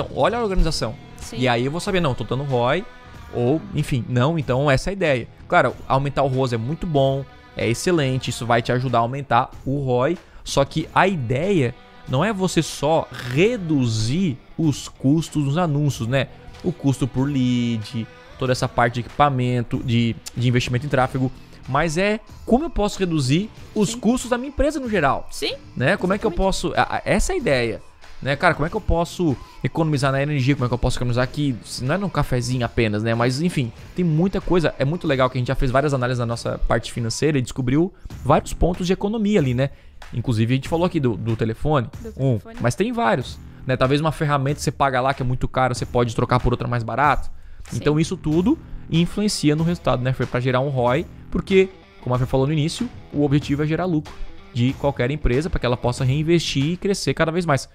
Então, olha a organização. Sim. E aí eu vou saber, não, tô dando ROI, ou, enfim, não, então essa é a ideia. Claro, aumentar o roi é muito bom, é excelente, isso vai te ajudar a aumentar o ROI, só que a ideia não é você só reduzir os custos dos anúncios, né? O custo por lead, toda essa parte de equipamento, de, de investimento em tráfego, mas é como eu posso reduzir os Sim. custos da minha empresa no geral. Sim. Né? Como exatamente. é que eu posso. Essa é a ideia né? Cara, como é que eu posso economizar na energia? Como é que eu posso economizar aqui? Não é num cafezinho apenas, né? Mas enfim, tem muita coisa. É muito legal que a gente já fez várias análises na nossa parte financeira e descobriu vários pontos de economia ali, né? Inclusive, a gente falou aqui do, do telefone. Do um, telefone. mas tem vários. Né? Talvez uma ferramenta que você paga lá que é muito cara, você pode trocar por outra mais barato. Sim. Então, isso tudo influencia no resultado, né, Foi Pra gerar um ROI, porque, como a Fer falou no início, o objetivo é gerar lucro de qualquer empresa para que ela possa reinvestir e crescer cada vez mais.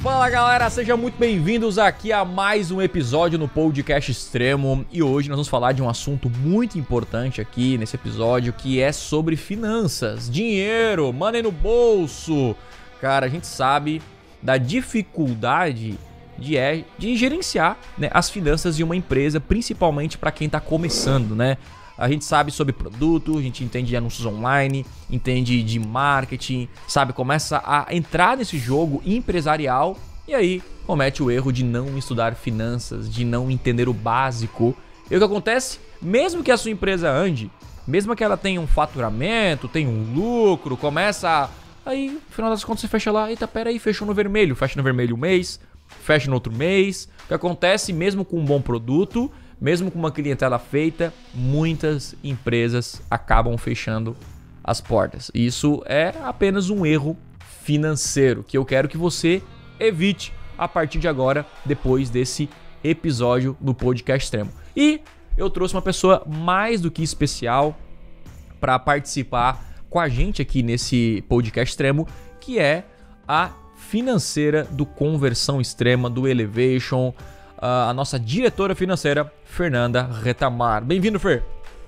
Fala galera, sejam muito bem-vindos aqui a mais um episódio no Podcast Extremo e hoje nós vamos falar de um assunto muito importante aqui nesse episódio que é sobre finanças, dinheiro, money no bolso. Cara, a gente sabe da dificuldade de, é, de gerenciar né, as finanças de uma empresa, principalmente para quem está começando, né? A gente sabe sobre produto, a gente entende de anúncios online, entende de marketing, sabe? Começa a entrar nesse jogo empresarial e aí comete o erro de não estudar finanças, de não entender o básico. E o que acontece? Mesmo que a sua empresa ande, mesmo que ela tenha um faturamento, tenha um lucro, começa a... Aí, no final das contas, você fecha lá, eita, pera aí, fechou no vermelho. Fecha no vermelho um mês, fecha no outro mês. O que acontece mesmo com um bom produto, mesmo com uma clientela feita, muitas empresas acabam fechando as portas. E isso é apenas um erro financeiro que eu quero que você evite a partir de agora, depois desse episódio do podcast extremo. E eu trouxe uma pessoa mais do que especial para participar com a gente aqui nesse podcast extremo, que é a financeira do Conversão Extrema, do Elevation, ah, a nossa diretora financeira, Fernanda Retamar. Bem-vindo, Fer!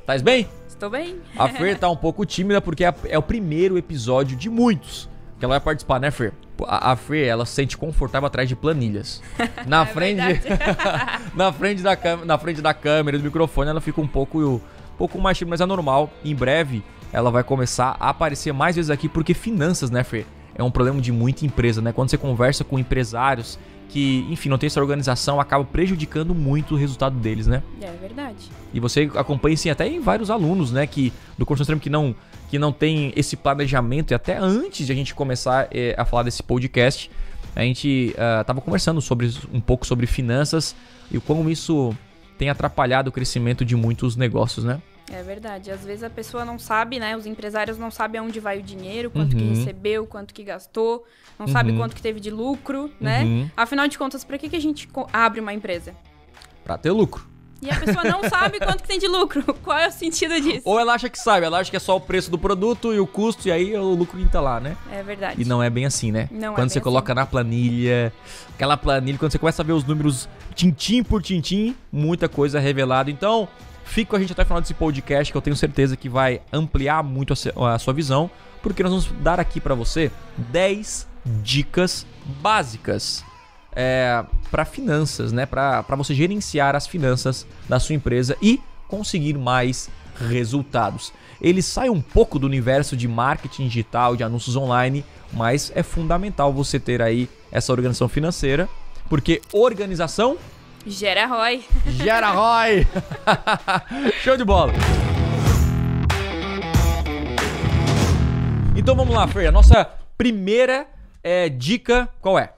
Tais bem? Estou bem. A Fer tá um pouco tímida porque é, é o primeiro episódio de muitos que ela vai participar, né, Fer? A, Fer, ela se sente confortável atrás de planilhas. Na é frente na frente da na frente da câmera, do microfone, ela fica um pouco um pouco mais tímida, mas é normal. Em breve ela vai começar a aparecer mais vezes aqui porque finanças, né, Fer? é um problema de muita empresa, né? Quando você conversa com empresários que, enfim, não tem essa organização, acaba prejudicando muito o resultado deles, né? É verdade. E você acompanha, assim, até em vários alunos, né, que do curso extremo que não, que não tem esse planejamento, e até antes de a gente começar é, a falar desse podcast, a gente estava ah, conversando sobre um pouco sobre finanças e como isso tem atrapalhado o crescimento de muitos negócios, né? É verdade. Às vezes a pessoa não sabe, né? Os empresários não sabem aonde vai o dinheiro, quanto uhum. que recebeu, quanto que gastou, não uhum. sabe quanto que teve de lucro, né? Uhum. Afinal de contas, para que, que a gente abre uma empresa? Para ter lucro. E a pessoa não sabe quanto que tem de lucro. Qual é o sentido disso? Ou ela acha que sabe, ela acha que é só o preço do produto e o custo, e aí o lucro que tá lá, né? É verdade. E não é bem assim, né? Não é quando é você assim. coloca assim. na planilha, aquela planilha, quando você começa a ver os números tintim por tintim, muita coisa é revelada. Então, fica com a gente até o final desse podcast, que eu tenho certeza que vai ampliar muito a sua visão, porque nós vamos dar aqui para você 10 dicas básicas é, para finanças, né? Para você gerenciar as finanças da sua empresa e conseguir mais resultados. Ele sai um pouco do universo de marketing digital, de anúncios online, mas é fundamental você ter aí essa organização financeira, porque organização gera ROI. Gera ROI. Show de bola. Então vamos lá, Fer, a nossa primeira é, dica qual é?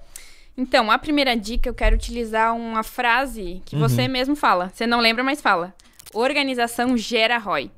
Então, a primeira dica, eu quero utilizar uma frase que uhum. você mesmo fala. Você não lembra, mas fala. Organização gera ROI.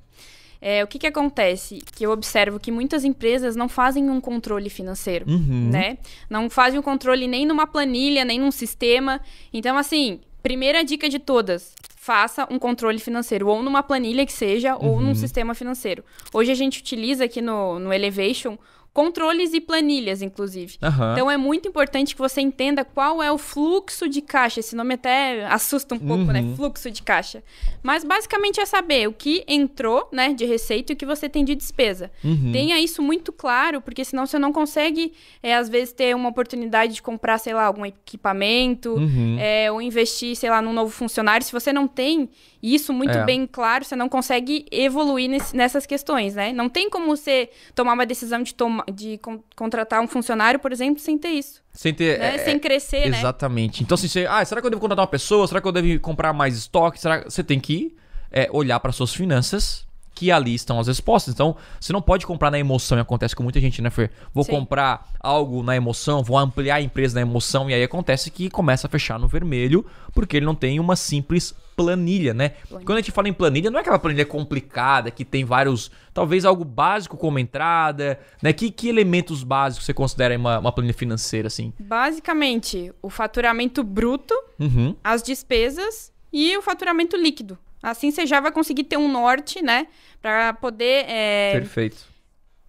É, o que, que acontece? Que eu observo que muitas empresas não fazem um controle financeiro, uhum. né? Não fazem o um controle nem numa planilha, nem num sistema. Então, assim, primeira dica de todas, faça um controle financeiro, ou numa planilha que seja, ou num uhum. sistema financeiro. Hoje a gente utiliza aqui no, no Elevation controles e planilhas, inclusive. Uhum. Então é muito importante que você entenda qual é o fluxo de caixa. Esse nome até assusta um pouco, né? uhum. né? Fluxo de caixa. Mas basicamente é saber o que entrou, né, de receita e o que você tem de despesa. Uhum. Tenha isso muito claro, porque senão você não consegue, é, às vezes, ter uma oportunidade de comprar, sei lá, algum equipamento, uhum. é, ou investir, sei lá, num novo funcionário. Se você não tem isso muito é. bem claro, você não consegue evoluir nesse, nessas questões, né? Não tem como você tomar uma decisão de tomar de con contratar um funcionário, por exemplo, sem ter isso. Sem ter. Né? É, sem crescer, né? Exatamente. Né? Então, assim, você, ah, será que eu devo contratar uma pessoa? Será que eu devo comprar mais estoque? Será que... Você tem que é, olhar para suas finanças que ali estão as respostas. Então, você não pode comprar na emoção, e acontece com muita gente, né, Fer? Vou Sim. comprar algo na emoção, vou ampliar a empresa na emoção, e aí acontece que começa a fechar no vermelho, porque ele não tem uma simples planilha, né? Planilha. Quando a gente fala em planilha, não é aquela planilha complicada que tem vários, talvez algo básico como entrada, né? Que, que elementos básicos você considera uma, uma planilha financeira, assim? Basicamente, o faturamento bruto, uhum. as despesas e o faturamento líquido. Assim você já vai conseguir ter um norte, né? Para poder. É, Perfeito.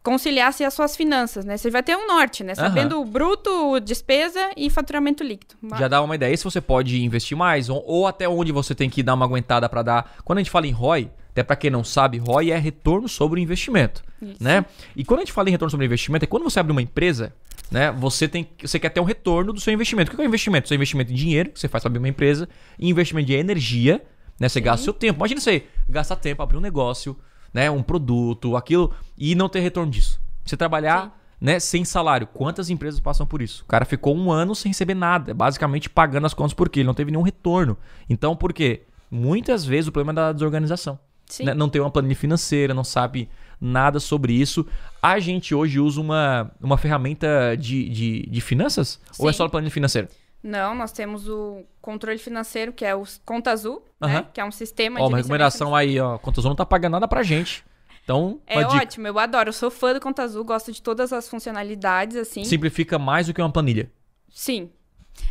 Conciliar-se assim, as suas finanças, né? Você vai ter um norte, né? Sabendo uhum. bruto, despesa e faturamento líquido. Já dá uma ideia se você pode investir mais ou, ou até onde você tem que dar uma aguentada para dar. Quando a gente fala em ROI, até para quem não sabe, ROI é retorno sobre o investimento, Isso. né? E quando a gente fala em retorno sobre o investimento, é quando você abre uma empresa, né? Você tem, você quer ter um retorno do seu investimento. O que é o investimento? Seu investimento em dinheiro que você faz para abrir uma empresa, investimento de energia, né? Você Sim. gasta seu tempo. Imagina você gastar tempo, abrir um negócio, né? Um produto, aquilo, e não ter retorno disso. Você trabalhar. Sim. Né, sem salário. Quantas empresas passam por isso? O cara ficou um ano sem receber nada, basicamente pagando as contas porque ele não teve nenhum retorno. Então, por quê? Muitas vezes o problema é da desorganização. Né? Não tem uma planilha financeira, não sabe nada sobre isso. A gente hoje usa uma, uma ferramenta de, de, de finanças? Sim. Ou é só planilha financeira? Não, nós temos o controle financeiro, que é o Conta Azul, uhum. né? Que é um sistema ó, de. Ó, uma recomendação aí, ó. Conta Azul não tá pagando nada pra gente. Então, é dica. ótimo, eu adoro. Eu sou fã do Conta Azul, gosto de todas as funcionalidades, assim. Simplifica mais do que uma planilha. Sim.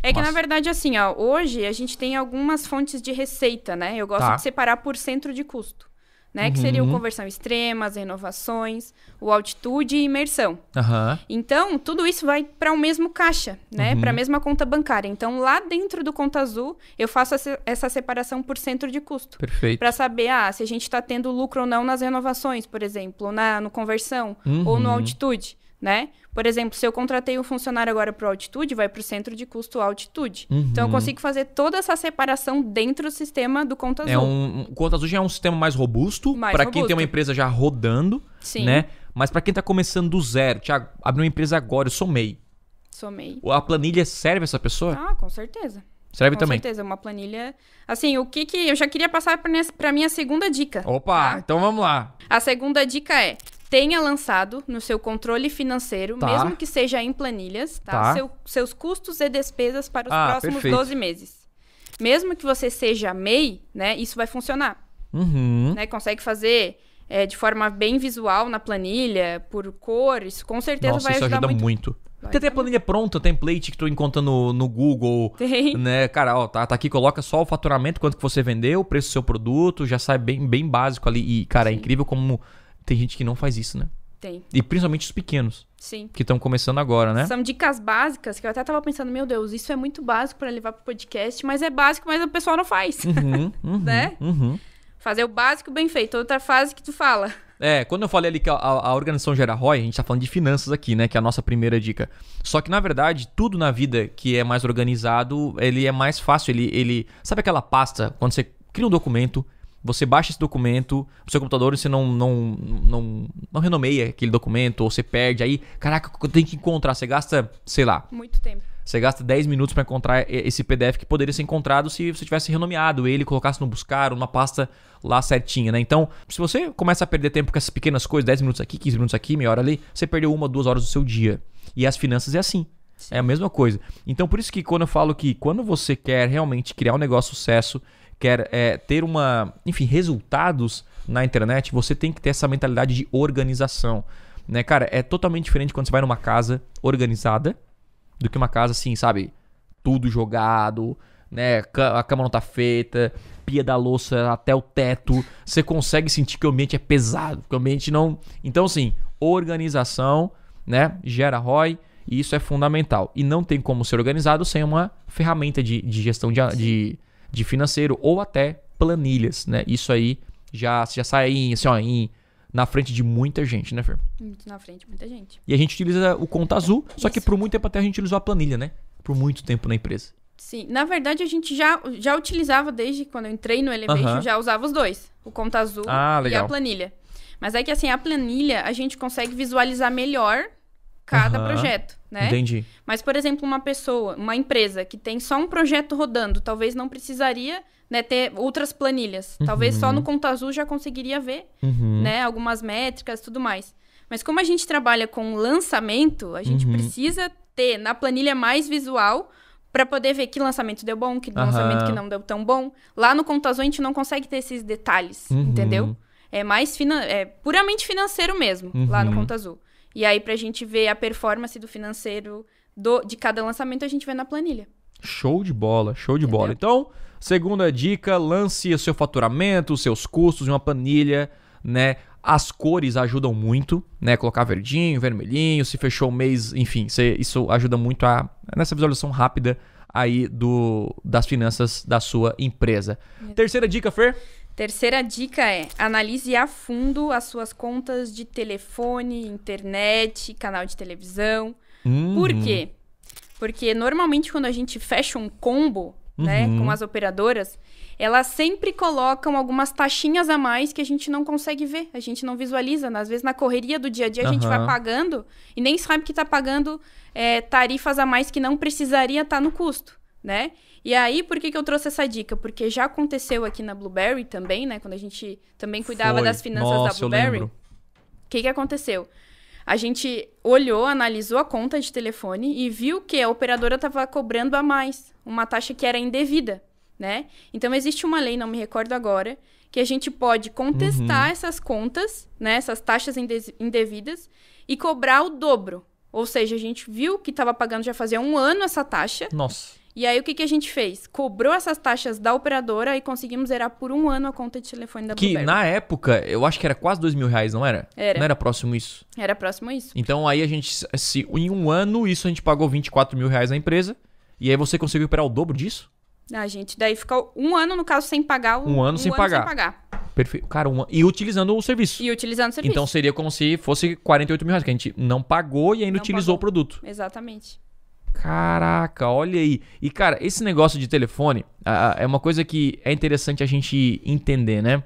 É Nossa. que, na verdade, assim, ó, hoje a gente tem algumas fontes de receita, né? Eu gosto tá. de separar por centro de custo né? Uhum. Que seriam conversão extrema, as renovações, o altitude e imersão. Uhum. Então, tudo isso vai para o mesmo caixa, né? Uhum. Para a mesma conta bancária. Então, lá dentro do Conta Azul, eu faço essa separação por centro de custo. Perfeito. Para saber ah, se a gente está tendo lucro ou não nas renovações, por exemplo, na, no conversão ou no uhum. altitude né? Por exemplo, se eu contratei um funcionário agora para altitude, vai para o centro de custo altitude. Uhum. Então eu uhum. consigo fazer toda essa separação dentro do sistema do Conta é Azul. É um, o Conta Azul já é um sistema mais robusto para quem tem uma empresa já rodando, Sim. né? Mas para quem está começando do zero, Tiago, abre uma empresa agora, eu somei. Somei. A planilha serve essa pessoa? Ah, com certeza. Serve Com também. Com certeza, uma planilha. Assim, o que que. Eu já queria passar para minha segunda dica. Opa, tá? então vamos lá. A segunda dica é: tenha lançado no seu controle financeiro, tá. mesmo que seja em planilhas, tá? tá. Seu, seus custos e despesas para os ah, próximos perfeito. 12 meses. Mesmo que você seja MEI, né, isso vai funcionar. Uhum. Né, consegue fazer é, de forma bem visual na planilha, por cores, com certeza Nossa, vai ajudar isso ajuda muito. muito. tem até a planilha pronta, template que tu encontra no, no Google. Tem. Né, cara, ó, tá, tá aqui, coloca só o faturamento, quanto que você vendeu, o preço do seu produto, já sai bem, bem básico ali. E, cara, é Sim. é incrível como tem gente que não faz isso, né? Tem. E principalmente os pequenos. Sim. Que estão começando agora, né? São dicas básicas que eu até tava pensando, meu Deus, isso é muito básico para levar pro podcast, mas é básico, mas o pessoal não faz. Uhum, uhum, né? Uhum. Fazer o básico bem feito. Outra fase que tu fala. É, quando eu falei ali que a, a, organização gera ROI, a gente tá falando de finanças aqui, né? Que é a nossa primeira dica. Só que, na verdade, tudo na vida que é mais organizado, ele é mais fácil. Ele, ele Sabe aquela pasta, quando você cria um documento, você baixa esse documento no seu computador e você não, não, não, não renomeia aquele documento, ou você perde. Aí, caraca, tem que encontrar. Você gasta, sei lá. Muito tempo. Você gasta 10 minutos para encontrar esse PDF que poderia ser encontrado se você tivesse renomeado ele, colocasse no buscar, ou numa pasta lá certinha, né? Então, se você começa a perder tempo com essas pequenas coisas, 10 minutos aqui, 15 minutos aqui, meia hora ali, você perdeu uma, duas horas do seu dia. E as finanças é assim. Sim. É a mesma coisa. Então, por isso que quando eu falo que quando você quer realmente criar um negócio de sucesso, quer é, ter uma, enfim, resultados na internet, você tem que ter essa mentalidade de organização. Né, cara, é totalmente diferente quando você vai numa casa organizada do que uma casa assim, sabe? Tudo jogado, né? A cama não tá feita, pia da louça até o teto. Você consegue sentir que o ambiente é pesado, que o ambiente não. Então, assim, organização, né? Gera ROI. E isso é fundamental. E não tem como ser organizado sem uma ferramenta de, de gestão de, de, de financeiro ou até planilhas, né? Isso aí já, já sai aí, assim, ó, na frente de muita gente, né, Fer? Muito na frente, muita gente. E a gente utiliza o Conta Azul, só Isso. que por muito tempo até a gente usou a planilha, né? Por muito tempo na empresa. Sim, na verdade a gente já, já utilizava desde quando eu entrei no Elevation, uhum. já usava os dois, o Conta Azul ah, e a planilha. Mas é que assim, a planilha a gente consegue visualizar melhor cada uhum. projeto, né? Entendi. Mas, por exemplo, uma pessoa, uma empresa que tem só um projeto rodando, talvez não precisaria né, ter outras planilhas. Uhum. Talvez só no uhum. Conta Azul já conseguiria ver, uhum. né? Algumas métricas tudo mais. Mas como a gente trabalha com lançamento, a gente uhum. precisa ter na planilha mais visual para poder ver que lançamento deu bom, que lançamento que não deu tão bom. Lá no Conta Azul a gente não consegue ter esses detalhes, uhum. entendeu? É mais finan, é puramente financeiro mesmo, lá no Conta Azul. E aí, pra gente ver a performance do financeiro do, de cada lançamento, a gente vê na planilha. Show de bola, show de Entendeu? bola. Então, segunda dica, lance o seu faturamento, os seus custos em uma planilha, né? As cores ajudam muito, né? Colocar verdinho, vermelhinho, se fechou o mês, enfim, isso ajuda muito a nessa visualização rápida aí do, das finanças da sua empresa. É. Terceira dica, Fer? Terceira dica é: analise a fundo as suas contas de telefone, internet, canal de televisão. Uhum. Por quê? Porque normalmente quando a gente fecha um combo, né, uhum. né, com as operadoras, elas sempre colocam algumas taxinhas a mais que a gente não consegue ver, a gente não visualiza. Às vezes, na correria do dia a dia, a gente vai pagando e nem sabe que está pagando é, tarifas a mais que não precisaria estar tá no custo, né? E aí, por que, que eu trouxe essa dica? Porque já aconteceu aqui na Blueberry também, né? Quando a gente também cuidava Foi. das finanças Nossa, da Blueberry. O que, que aconteceu? A gente olhou, analisou a conta de telefone e viu que a operadora estava cobrando a mais, uma taxa que era indevida, né? Então existe uma lei, não me recordo agora, que a gente pode contestar uhum. essas contas, né, essas taxas indevidas e cobrar o dobro. Ou seja, a gente viu que estava pagando já fazia um ano essa taxa. Nossa. E aí, o que, que a gente fez? Cobrou essas taxas da operadora e conseguimos zerar por um ano a conta de telefone da Que na época, eu acho que era quase dois mil reais, não era? Era. Não era próximo isso? Era próximo isso. Então aí a gente, se, em um ano, isso a gente pagou 24 mil reais na empresa. E aí você conseguiu operar o dobro disso? A gente daí ficou um ano, no caso, sem pagar o. Um ano, um sem, ano pagar. sem pagar. Perfeito. Cara, um... e utilizando o serviço. E utilizando o serviço. Então seria como se fosse 48 mil reais, que a gente não pagou e ainda não utilizou pagou. o produto. Exatamente. Caraca, olha aí. E cara, esse negócio de telefone é uma coisa que é interessante a gente entender, né?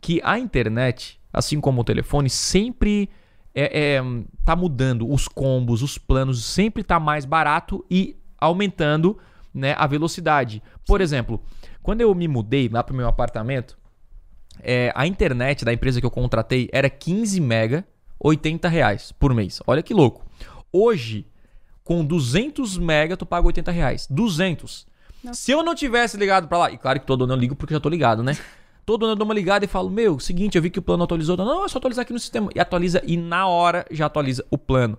Que a internet, assim como o telefone, sempre é, é, tá mudando os combos, os planos, sempre tá mais barato e aumentando né, a velocidade. Por exemplo, quando eu me mudei lá pro meu apartamento, é, a internet da empresa que eu contratei era 15 mega, 80 reais por mês. Olha que louco. Hoje com 200 mega tu paga 80 reais. 200. Se eu não tivesse ligado para lá, e claro que todo ano eu ligo porque já tô ligado, né? Todo ano eu dou uma ligada e falo: Meu, seguinte, eu vi que o plano atualizou. Não, é só atualizar aqui no sistema. E atualiza, e na hora já atualiza o plano.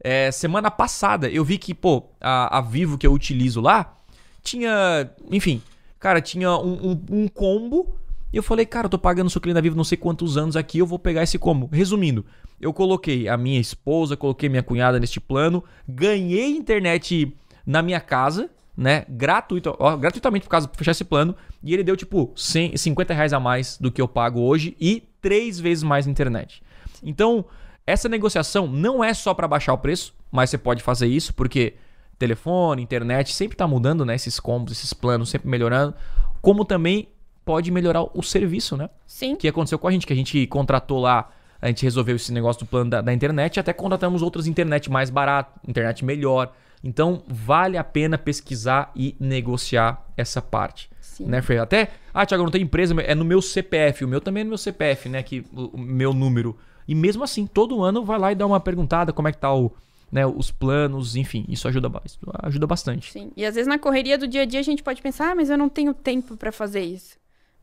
É, semana passada eu vi que, pô, a, a, Vivo que eu utilizo lá tinha, enfim, cara, tinha um, um, um combo. E eu falei, cara, eu tô pagando o seu cliente da Vivo não sei quantos anos aqui, eu vou pegar esse combo. Resumindo, eu coloquei a minha esposa, coloquei minha cunhada neste plano, ganhei internet na minha casa, né? Gratuito, ó, gratuitamente por causa de fechar esse plano. E ele deu tipo 100, 50 reais a mais do que eu pago hoje e três vezes mais internet. Então, essa negociação não é só para baixar o preço, mas você pode fazer isso porque telefone, internet sempre está mudando, né? Esses combos, esses planos sempre melhorando. Como também pode melhorar o serviço, né? Sim. Que aconteceu com a gente, que a gente contratou lá a gente resolveu esse negócio do plano da, da internet, até contratamos outras internet mais barato, internet melhor. Então vale a pena pesquisar e negociar essa parte. Sim. Né, Fer? Até, ah, Thiago, não tem empresa, é no meu CPF, o meu também é no meu CPF, né? Que o meu número. E mesmo assim, todo ano vai lá e dá uma perguntada, como é que tá o, né, os planos, enfim, isso ajuda, ajuda bastante. Sim. E às vezes na correria do dia a dia a gente pode pensar, ah, mas eu não tenho tempo para fazer isso.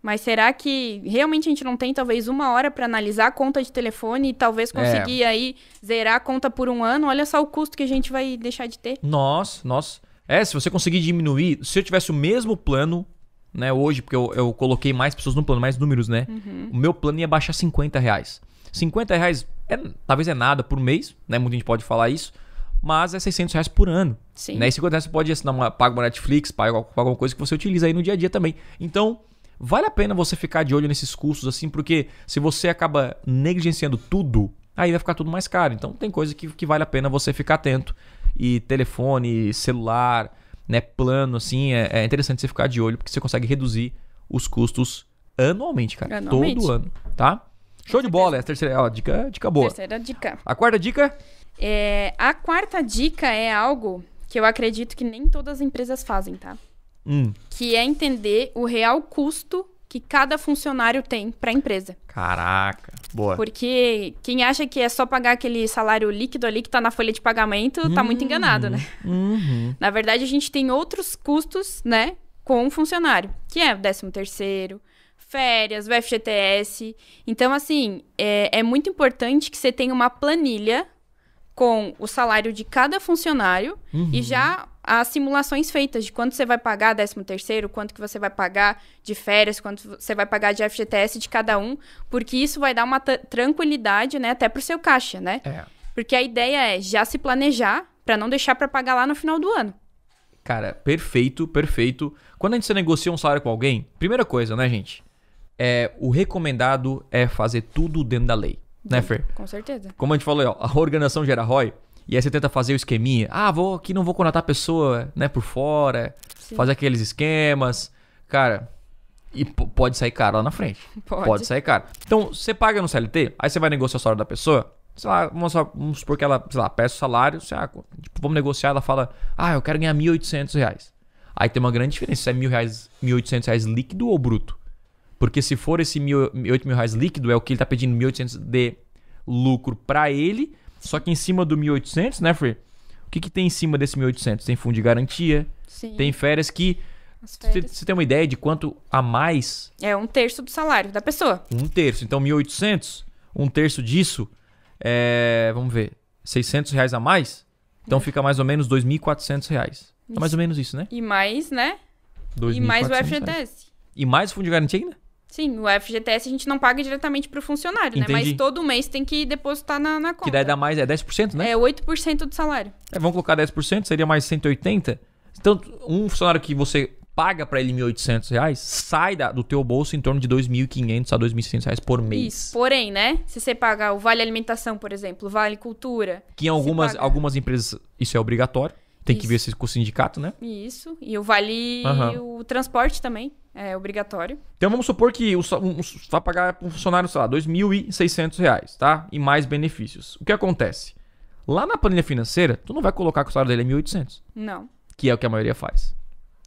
Mas será que realmente a gente não tem talvez uma hora para analisar a conta de telefone e talvez é. conseguir é. aí zerar a conta por um ano? Olha só o custo que a gente vai deixar de ter. Nós, nós. É, se você conseguir diminuir, se eu tivesse o mesmo plano, né, hoje, porque eu, eu coloquei mais pessoas no plano, mais números, né? Uhum. O meu plano ia baixar 50 reais. 50 reais é, talvez é nada por mês, né? Muita gente pode falar isso, mas é 600 reais por ano. Sim. Né? E 50 reais você pode assinar uma, paga uma Netflix, paga, paga alguma coisa que você utiliza aí no dia a dia também. Então, vale a pena você ficar de olho nesses custos assim, porque se você acaba negligenciando tudo, aí vai ficar tudo mais caro. Então tem coisa que, que vale a pena você ficar atento. E telefone, celular, né, plano, assim, é, é interessante você ficar de olho, porque você consegue reduzir os custos anualmente, cara. Anualmente. Todo ano, tá? Show de bola, é a terceira ó, dica, dica boa. Terceira dica. A quarta dica? É, a quarta dica é algo que eu acredito que nem todas as empresas fazem, tá? Hum. Que é entender o real custo que cada funcionário tem para a empresa. Caraca, boa. Porque quem acha que é só pagar aquele salário líquido ali que está na folha de pagamento, está muito uhum. enganado, né? Uhum. Na verdade, a gente tem outros custos, né, com o funcionário, que é o décimo terceiro, férias, o FGTS. Então, assim, é, é muito importante que você tenha uma planilha com o salário de cada funcionário uhum. e já as simulações feitas de quanto você vai pagar 13 terceiro, quanto que você vai pagar de férias, quanto você vai pagar de FGTS de cada um, porque isso vai dar uma tranquilidade, né, até pro seu caixa, né? É. Porque a ideia é já se planejar para não deixar para pagar lá no final do ano. Cara, perfeito, perfeito. Quando a gente negocia um salário com alguém, primeira coisa, né, gente? É, o recomendado é fazer tudo dentro da lei né, Fer? Com certeza. Como a gente falou, ó, a organização gera ROI. E aí você tenta fazer o esqueminha. Ah, vou aqui, não vou contratar a pessoa, né, por fora. Sim. Fazer aqueles esquemas. Cara, e pode sair caro lá na frente. Pode. Pode sair caro. Então, você paga no CLT, aí você vai negociar o salário da pessoa. Sei lá, vamos, vamos supor que ela, sei lá, peça o salário. Sei lá, ah, tipo, vamos negociar, ela fala, ah, eu quero ganhar 1.800 reais. Aí tem uma grande diferença se é mil reais, 1.800 reais líquido ou bruto. Porque se for esse mil, oito mil reais líquido, é o que ele tá pedindo 1.800 de lucro para ele. Só que em cima do 1.800, né, Fri? O que, que tem em cima desse 1.800? Tem fundo de garantia, Sim. tem férias que... Você tem uma ideia de quanto a mais... É um terço do salário da pessoa. Um terço. Então, 1.800, um terço disso é... Vamos ver. 600 reais a mais? Então, né. fica mais ou menos 2.400 reais. É mais ou menos isso, né? E mais, né? 2, e mais o FGTS. E mais o fundo de garantia ainda? Sim, o FGTS a gente não paga diretamente para o funcionário, Entendi. né? Mas todo mês tem que depositar na, na conta. Que daí dá mais, é 10%, né? É 8% do salário. É, vamos colocar 10%, seria mais 180. Então, um funcionário que você paga para ele R$ reais sai da, do teu bolso em torno de R$ 2.500 a R$ reais por mês. Isso. Porém, né? Se você pagar o Vale Alimentação, por exemplo, Vale Cultura... Que em algumas, paga... algumas empresas isso é obrigatório. Tem isso. que ver se com o sindicato, né? Isso. E o Vale... Uhum. o transporte também. É obrigatório. Então vamos supor que o, um, vai pagar um funcionário, sei lá, R$ 2.600, tá? E mais benefícios. O que acontece? Lá na planilha financeira, tu não vai colocar que o salário dele é 1.800. Não. Que é o que a maioria faz.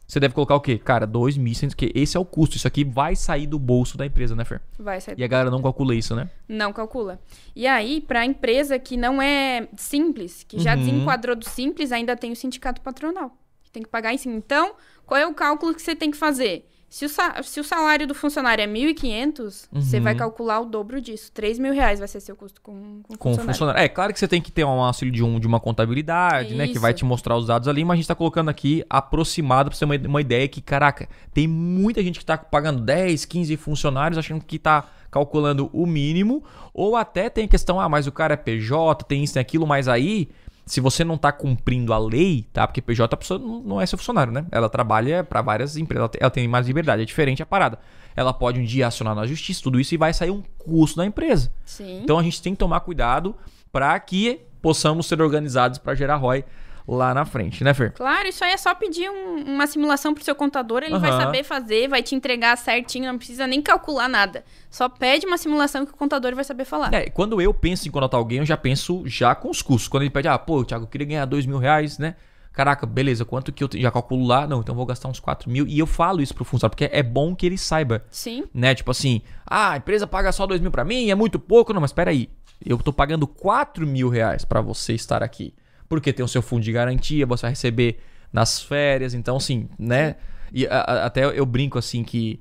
Você deve colocar o quê? Cara, 2.100, que esse é o custo. Isso aqui vai sair do bolso da empresa, né, Fer? Vai sair. E a galera não calcula isso, né? Não calcula. E aí, para a empresa que não é simples, que já uhum. desenquadrou do simples, ainda tem o sindicato patronal. Tem que pagar em cima. Então, qual é o cálculo que você tem que fazer? Se o, se o salário do funcionário é 1.500, uhum. você vai uhum. calcular o dobro disso. 3 mil reais vai ser seu custo com, com, com funcionário. funcionário. É, claro que você tem que ter um auxílio de, um, de uma contabilidade, Isso. né? Que vai te mostrar os dados ali, mas a gente está colocando aqui aproximado para você ter uma, uma ideia que, caraca, tem muita gente que está pagando 10, 15 funcionários achando que está calculando o mínimo, ou até tem a questão, ah, mas o cara é PJ, tem isso, tem aquilo, mas aí se você não está cumprindo a lei, tá? Porque PJ a pessoa não é seu funcionário, né? Ela trabalha para várias empresas, ela tem mais liberdade, é diferente a parada. Ela pode um dia acionar na justiça, tudo isso, e vai sair um custo da empresa. Sim. Então a gente tem que tomar cuidado para que possamos ser organizados para gerar ROI lá na frente, né, Fer? Claro, isso aí é só pedir um, uma simulação pro seu contador, ele uhum. vai saber fazer, vai te entregar certinho, não precisa nem calcular nada. Só pede uma simulação que o contador vai saber falar. É, quando eu penso em contratar alguém, eu já penso já com os custos. Quando ele pede, ah, pô, Thiago, eu queria ganhar dois mil reais, né? Caraca, beleza, quanto que eu já calculo lá? Não, então vou gastar uns 4 mil. E eu falo isso pro funcionário, porque é bom que ele saiba. Sim. Né? Tipo assim, ah, a empresa paga só 2 mil pra mim, é muito pouco. Não, mas peraí. Eu tô pagando 4 mil reais pra você estar aqui porque tem o seu fundo de garantia, você vai receber nas férias, então assim, né? E a, a, até eu brinco assim que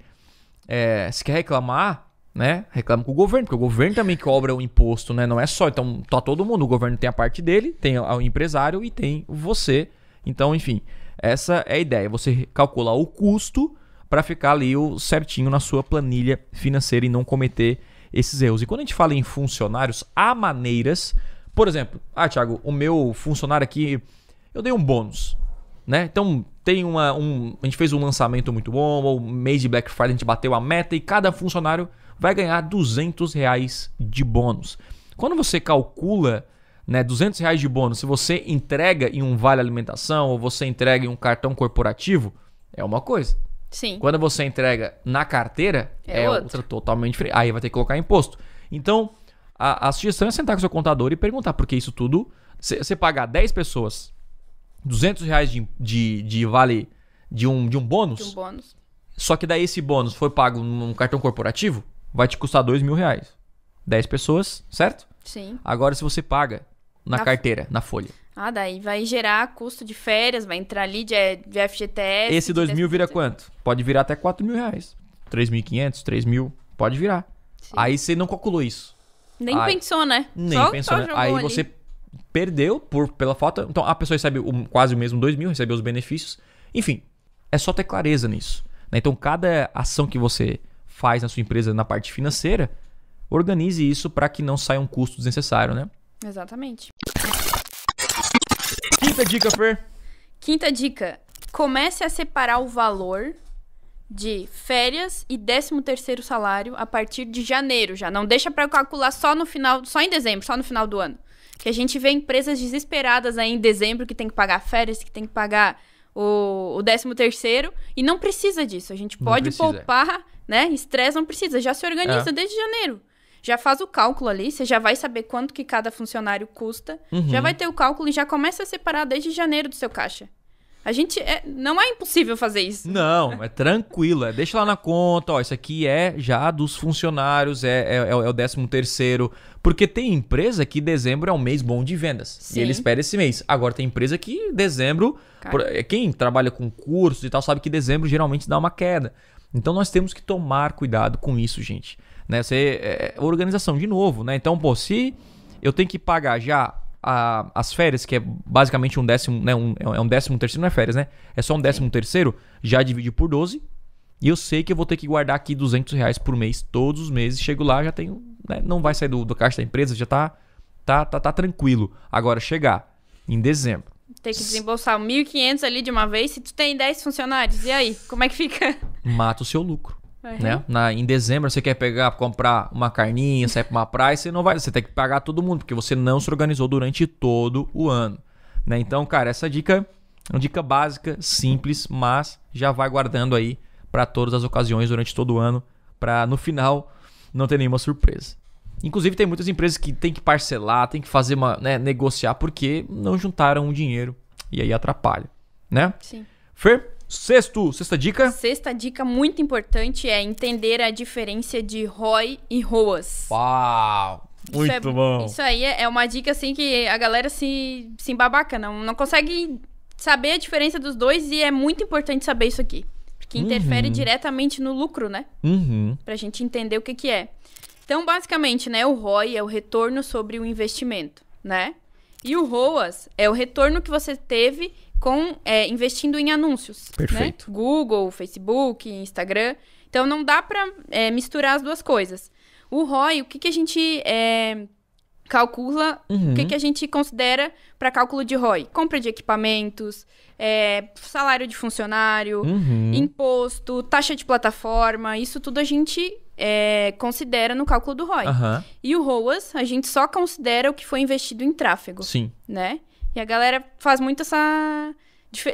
é, se quer reclamar, né? Reclama com o governo, porque o governo também cobra o imposto, né? Não é só, então tá todo mundo, o governo tem a parte dele, tem o empresário e tem você. Então, enfim, essa é a ideia, você calcular o custo para ficar ali o certinho na sua planilha financeira e não cometer esses erros. E quando a gente fala em funcionários, há maneiras por exemplo, ah, Thiago, o meu funcionário aqui, eu dei um bônus. Né? Então tem uma. Um, a gente fez um lançamento muito bom, o mês de Black Friday a gente bateu a meta e cada funcionário vai ganhar 200 reais de bônus. Quando você calcula né, 200 reais de bônus, se você entrega em um vale alimentação ou você entrega em um cartão corporativo, é uma coisa. Sim. Quando você entrega na carteira, é, é outra totalmente diferente. Aí vai ter que colocar imposto. Então, a, a sugestão é sentar com seu contador e perguntar, porque isso tudo, você pagar 10 pessoas 200 reais de, de, de vale de um, de um bônus. De um bônus. Só que daí esse bônus foi pago num cartão corporativo, vai te custar 2 mil reais. 10 pessoas, certo? Sim. Agora, se você paga na, na carteira, na folha. Ah, daí vai gerar custo de férias, vai entrar ali de, de FGTS. Esse 2 mil vira quanto? Pode virar até 4 mil reais. 3.500, 3 mil, pode virar. Sim. Aí você não calculou isso. Nem aí, pensou, né? Nem só, pensou, só né? Aí ali. você perdeu por, pela falta. Então a pessoa recebe quase o mesmo 2 mil, recebeu os benefícios. Enfim, é só ter clareza nisso. Né? Então, cada ação que você faz na sua empresa na parte financeira, organize isso para que não saia um custo desnecessário, né? Exatamente. Quinta dica, Fer. Quinta dica: comece a separar o valor de férias e 13 terceiro salário a partir de janeiro já. Não deixa para calcular só no final, só em dezembro, só no final do ano. Que a gente vê empresas desesperadas aí em dezembro que tem que pagar férias, que tem que pagar o, o 13 e não precisa disso. A gente pode poupar, né? Estresse não precisa, já se organiza é. desde janeiro. Já faz o cálculo ali, você já vai saber quanto que cada funcionário custa, uhum. já vai ter o cálculo e já começa a separar desde janeiro do seu caixa. A gente. É, não é impossível fazer isso. Não, é tranquilo. É, deixa lá na conta, ó. Isso aqui é já dos funcionários, é, é, é o é décimo terceiro. Porque tem empresa que dezembro é um mês bom de vendas. Sim. E ele espera esse mês. Agora tem empresa que dezembro. Por, é, quem trabalha com cursos e tal sabe que dezembro geralmente dá uma queda. Então nós temos que tomar cuidado com isso, gente. Né? Você, é, é organização, de novo, né? Então, pô, se eu tenho que pagar já a, as férias, que é basicamente um décimo, né? Um, é um é décimo terceiro, não é férias, né? É só um décimo Sim. terceiro, já dividi por 12. E eu sei que eu vou ter que guardar aqui 200 reais por mês, todos os meses. Chego lá, já tenho. Né? não vai sair do, do caixa da empresa, já tá, tá, tá, tá tranquilo. Agora, chegar em dezembro. Tem que desembolsar 1.500 ali de uma vez. Se tu tem 10 funcionários, e aí? Como é que fica? Mata o seu lucro. Uhum. Né? Na, em dezembro você quer pegar, comprar uma carninha, sair pra uma praia, você não vai. Você tem que pagar todo mundo, porque você não se organizou durante todo o ano. Né? Então, cara, essa dica é uma dica básica, simples, mas já vai guardando aí para todas as ocasiões durante todo o ano, para no final não ter nenhuma surpresa. Inclusive, tem muitas empresas que tem que parcelar, tem que fazer uma, né, negociar, porque não juntaram o dinheiro e aí atrapalha, né? Sim. Fer, Sexto, sexta dica. Sexta dica muito importante é entender a diferença de ROI e ROAS. Uau! Isso muito é, bom. Isso aí é, é uma dica assim que a galera se, se embabaca, não, não consegue saber a diferença dos dois e é muito importante saber isso aqui. Porque uhum. interfere uhum. diretamente no lucro, né? Uhum. Pra gente entender o que, que é. Então, basicamente, né, o ROI é o retorno sobre o investimento, né? E o ROAS é o retorno que você teve com é, investindo em anúncios. Né? Perfeito. Né? Google, Facebook, Instagram. Então não dá para é, misturar as duas coisas. O ROI, o que, que a gente é, calcula, uhum. o que, uhum. que a gente considera para cálculo de ROI? Compra de equipamentos, é, salário de funcionário, uhum. imposto, taxa de plataforma, isso tudo a gente é, considera no cálculo do ROI. Uhum. E o ROAS, a gente só considera o que foi investido em tráfego. Sim. Né? E a galera faz muito essa.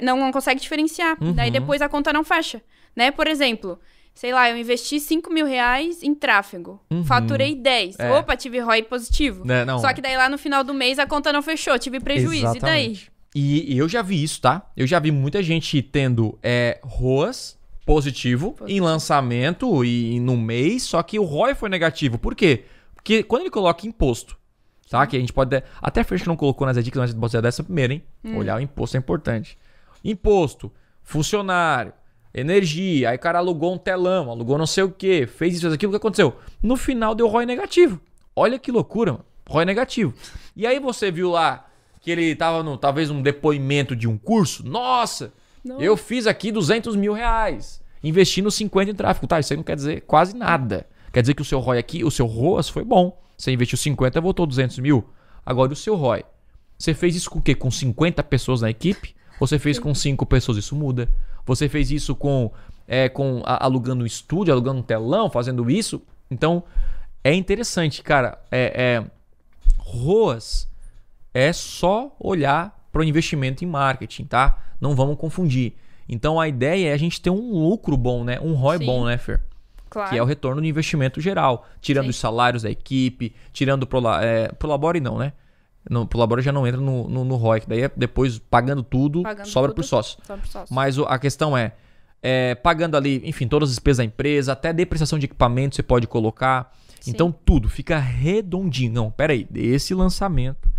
Não, não consegue diferenciar. Uhum. Daí depois a conta não fecha. Né? Por exemplo, sei lá, eu investi 5 mil reais em tráfego. Uhum. Faturei 10. É. Opa, tive ROI positivo. É, Só que daí lá no final do mês a conta não fechou, tive prejuízo. Exatamente. E daí? E eu já vi isso, tá? Eu já vi muita gente tendo é, ROAS positivo, positivo. em lançamento e no mês, só que o ROI foi negativo. Por quê? Porque quando ele coloca imposto tá? Que a gente pode. Até a gente não colocou nas dicas, mas você dessa primeiro, hein? Hum. Olhar o imposto é importante. Imposto, funcionário, energia, aí o cara alugou um telão, alugou não sei o que, fez isso, fez aquilo, o que aconteceu? No final deu ROI negativo. Olha que loucura, mano. ROI negativo. E aí você viu lá que ele tava no, talvez, um depoimento de um curso. Nossa, não. eu fiz aqui 200 mil reais, investindo 50 em tráfego. Tá, isso aí não quer dizer quase nada. Quer dizer que o seu ROI aqui, o seu ROAS foi bom. Você investiu 50, voltou 200 mil. Agora o seu ROI. Você fez isso com o quê? Com 50 pessoas na equipe? Você fez com 5 pessoas, isso muda. Você fez isso com, é, com a, alugando um estúdio, alugando um telão, fazendo isso. Então, é interessante, cara. É, é, ROAS é só olhar para o investimento em marketing, tá? Não vamos confundir. Então, a ideia é a gente ter um lucro bom, né? Um ROI Sim. bom, né, Fer? Claro. Que é o retorno do investimento geral. Tirando Sim. os salários da equipe, tirando pro, é, Prolabore não, né? No, labore já não entra no, no, no ROI, daí é depois pagando tudo, pagando sobra para os Sócio. Mas o, a questão é, é, pagando ali, enfim, todas as despesas da empresa, até depreciação de equipamento você pode colocar. Sim. Então tudo fica redondinho. Não, peraí, esse lançamento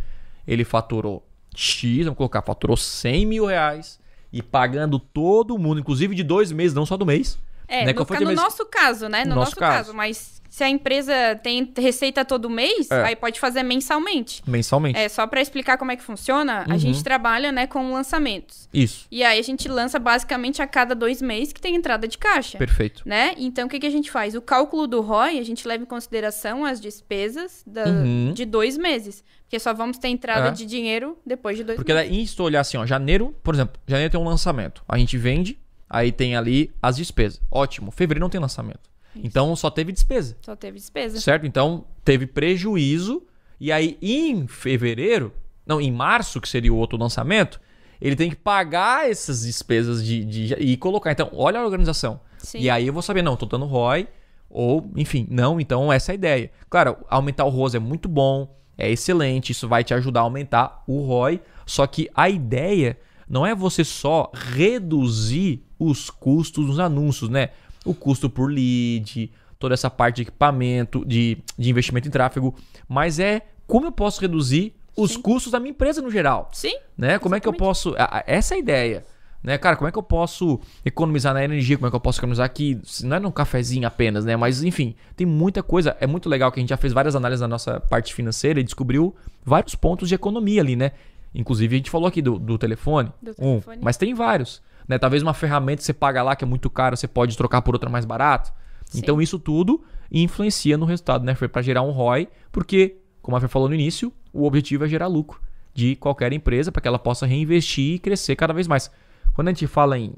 ele faturou X, vamos colocar, faturou 100 mil reais e pagando todo mundo, inclusive de dois meses, não só do mês, é, né? no, ca... no nosso caso, né? No, no nosso, nosso caso. caso. Mas se a empresa tem receita todo mês, é. aí pode fazer mensalmente. Mensalmente. É, só para explicar como é que funciona, uhum. a gente trabalha, né, com lançamentos. Isso. E aí a gente lança basicamente a cada dois meses que tem entrada de caixa. Perfeito. Né? Então, o que, que a gente faz? O cálculo do ROI, a gente leva em consideração as despesas da... uhum. de dois meses. Porque só vamos ter entrada é. de dinheiro depois de dois Porque né, meses. Porque, se tu olhar assim, ó, janeiro, por exemplo, janeiro tem um lançamento. A gente vende, Aí tem ali as despesas. Ótimo. Fevereiro não tem lançamento. Isso. Então só teve despesa. Só teve despesa. Certo? Então teve prejuízo. E aí em fevereiro, não, em março, que seria o outro lançamento, ele tem que pagar essas despesas de, de e colocar. Então, olha a organização. Sim. E aí eu vou saber, não, tô dando ROI, ou, enfim, não, então essa é a ideia. Claro, aumentar o ROAS é muito bom, é excelente, isso vai te ajudar a aumentar o ROI, só que a ideia não é você só reduzir os custos dos anúncios, né? O custo por lead, toda essa parte de equipamento, de, de investimento em tráfego, mas é como eu posso reduzir os Sim. custos da minha empresa no geral. Sim. Né? Como é que eu posso. Essa é a ideia. Né, cara, como é que eu posso economizar na energia? Como é que eu posso economizar aqui? Não é num cafezinho apenas, né? Mas enfim, tem muita coisa. É muito legal que a gente já fez várias análises na nossa parte financeira e descobriu vários pontos de economia ali, né? Inclusive, a gente falou aqui do, do telefone. Do telefone. Um, mas tem vários. Né? Talvez uma ferramenta que você paga lá que é muito cara, você pode trocar por outra mais barata. Então, isso tudo influencia no resultado, né, Para gerar um ROI, porque, como a Fer falou no início, o objetivo é gerar lucro de qualquer empresa para que ela possa reinvestir e crescer cada vez mais. Quando a gente fala em.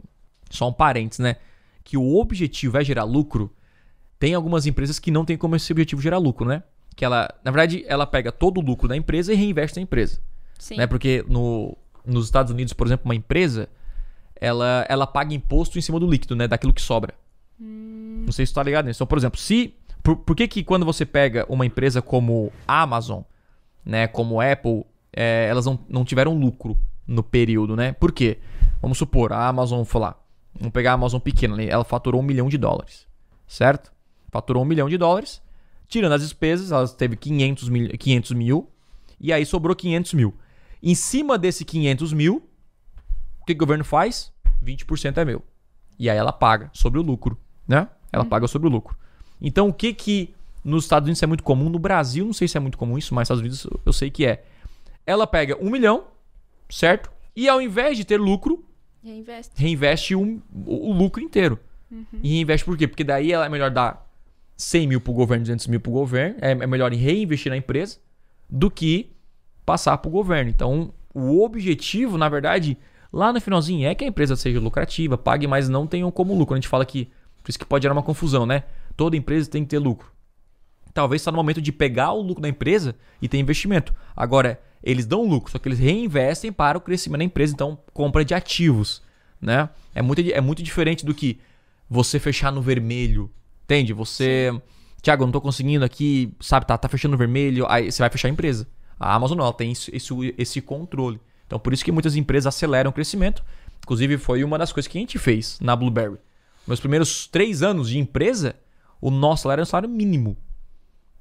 Só um parênteses, né? Que o objetivo é gerar lucro, tem algumas empresas que não têm como esse objetivo gerar lucro, né? Que ela, na verdade, ela pega todo o lucro da empresa e reinveste na empresa. Sim. Né? Porque no, nos Estados Unidos, por exemplo, uma empresa, ela, ela paga imposto em cima do líquido, né? Daquilo que sobra. Hum. Não sei se tu tá ligado nisso. Então, por exemplo, se. Por, por que, que quando você pega uma empresa como a Amazon, né? Como Apple, é, elas não, não tiveram lucro no período, né? Por quê? Vamos supor, a Amazon foi lá. Vamos pegar a Amazon pequena ela faturou um milhão de dólares, certo? Faturou um milhão de dólares, tirando as despesas, ela teve 500 mil, 500 mil e aí sobrou 500 mil. Em cima desse 500 mil, o que o governo faz? 20% é meu. E aí ela paga sobre o lucro, né? Ela uhum. paga sobre o lucro. Então, o que que nos Estados Unidos é muito comum, no Brasil não sei se é muito comum isso, mas nos Estados Unidos eu sei que é. Ela pega um milhão, certo? E ao invés de ter lucro, reinveste, reinveste um, o, lucro inteiro. Uhum. E reinveste por quê? Porque daí ela é melhor dar 100 mil para o governo, 200 mil para o governo, é, é melhor reinvestir na empresa do que passar para o governo. Então, o objetivo, na verdade, lá no finalzinho é que a empresa seja lucrativa, pague, mas não tenham como lucro. A gente fala que, por isso que pode gerar uma confusão, né? Toda empresa tem que ter lucro. Talvez está no momento de pegar o lucro da empresa e ter investimento. Agora, eles dão lucro, só que eles reinvestem para o crescimento da empresa, então compra de ativos, né? É muito, é muito diferente do que você fechar no vermelho, entende? Você, Tiago, não estou conseguindo aqui, sabe, tá, tá fechando no vermelho, aí você vai fechar a empresa. A Amazon ela tem esse, esse controle. Então, por isso que muitas empresas aceleram o crescimento. Inclusive, foi uma das coisas que a gente fez na Blueberry. Meus primeiros três anos de empresa, o nosso salário era um salário mínimo.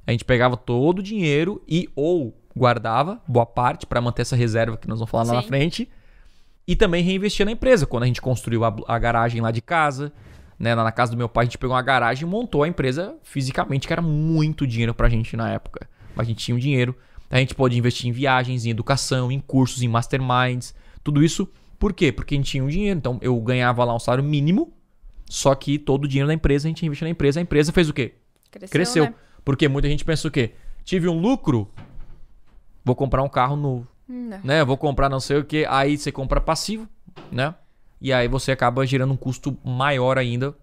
A gente pegava todo o dinheiro e ou guardava boa parte para manter essa reserva que nós vamos falar lá Sim. na frente. E também reinvestia na empresa. Quando a gente construiu a, a garagem lá de casa, né, na casa do meu pai, a gente pegou uma garagem e montou a empresa fisicamente, que era muito dinheiro para a gente na época. Mas a gente tinha o um dinheiro a gente pode investir em viagens, em educação, em cursos, em masterminds, tudo isso. Por quê? Porque a gente tinha um dinheiro, então eu ganhava lá um salário mínimo, só que todo o dinheiro da empresa a gente investe na empresa. A empresa fez o quê? Cresceu. Cresceu. Né? Porque muita gente pensa o quê? Tive um lucro, vou comprar um carro novo. Não. Né? Vou comprar não sei o que. Aí você compra passivo, né? E aí você acaba gerando um custo maior ainda.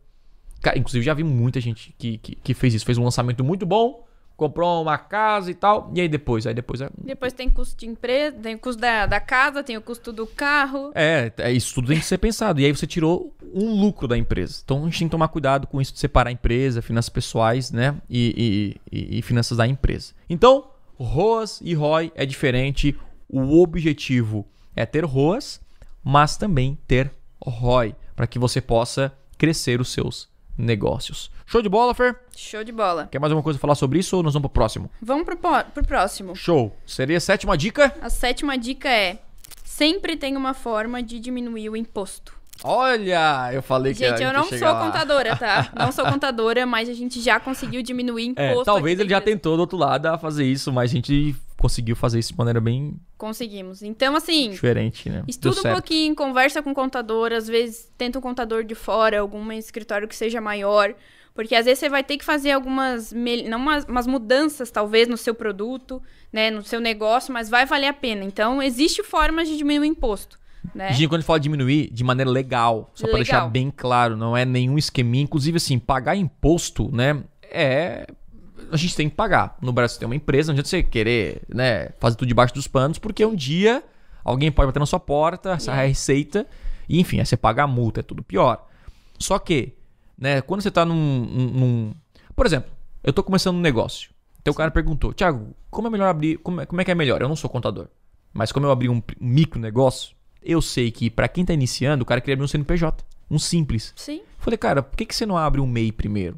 Inclusive, já vi muita gente que, que, que fez isso. Fez um lançamento muito bom, comprou uma casa e tal. E aí depois? Aí depois. É... Depois tem custo de empresa, tem o custo da, da casa, tem o custo do carro. É, é, isso tudo tem que ser pensado. E aí você tirou um lucro da empresa. Então a gente tem que tomar cuidado com isso de separar a empresa, finanças pessoais, né? E, e, e, e finanças da empresa. Então, ROAS e ROI é diferente. O objetivo é ter ROAS, mas também ter ROI, para que você possa crescer os seus negócios. Show de bola, Fer? Show de bola. Quer mais alguma coisa falar sobre isso ou nós vamos pro próximo? Vamos pro, pro próximo. Show. Seria a sétima dica? A sétima dica é: sempre tem uma forma de diminuir o imposto. Olha, eu falei gente, que Gente, eu não sou lá. contadora, tá? Não sou contadora, mas a gente já conseguiu diminuir é, imposto. É, talvez ele já tentou do outro lado a fazer isso, mas a gente conseguiu fazer isso de maneira bem. Conseguimos. Então, assim. Diferente, né? Estuda um pouquinho, conversa com o contador, às vezes tenta um contador de fora, algum escritório que seja maior. Porque às vezes você vai ter que fazer algumas não umas, umas, mudanças, talvez, no seu produto, né? No seu negócio, mas vai valer a pena. Então, existe formas de diminuir o imposto. Né? Gente, quando a gente fala diminuir, de maneira legal, só para deixar bem claro, não é nenhum esqueminha. Inclusive, assim, pagar imposto, né, é a gente tem que pagar. No Brasil tem uma empresa, não adianta você querer né, fazer tudo debaixo dos panos, porque um dia alguém pode bater na sua porta, yeah. É. receita, e enfim, aí você paga a multa, é tudo pior. Só que, né, quando você está num, num, Por exemplo, eu estou começando um negócio. então o cara perguntou, Thiago, como é melhor abrir. Como é, como é que é melhor? Eu não sou contador. Mas como eu abri um micro negócio, eu sei que para quem tá iniciando, o cara queria abrir um CNPJ. Um simples. Sim. Falei, cara, por que, que você não abre um MEI primeiro?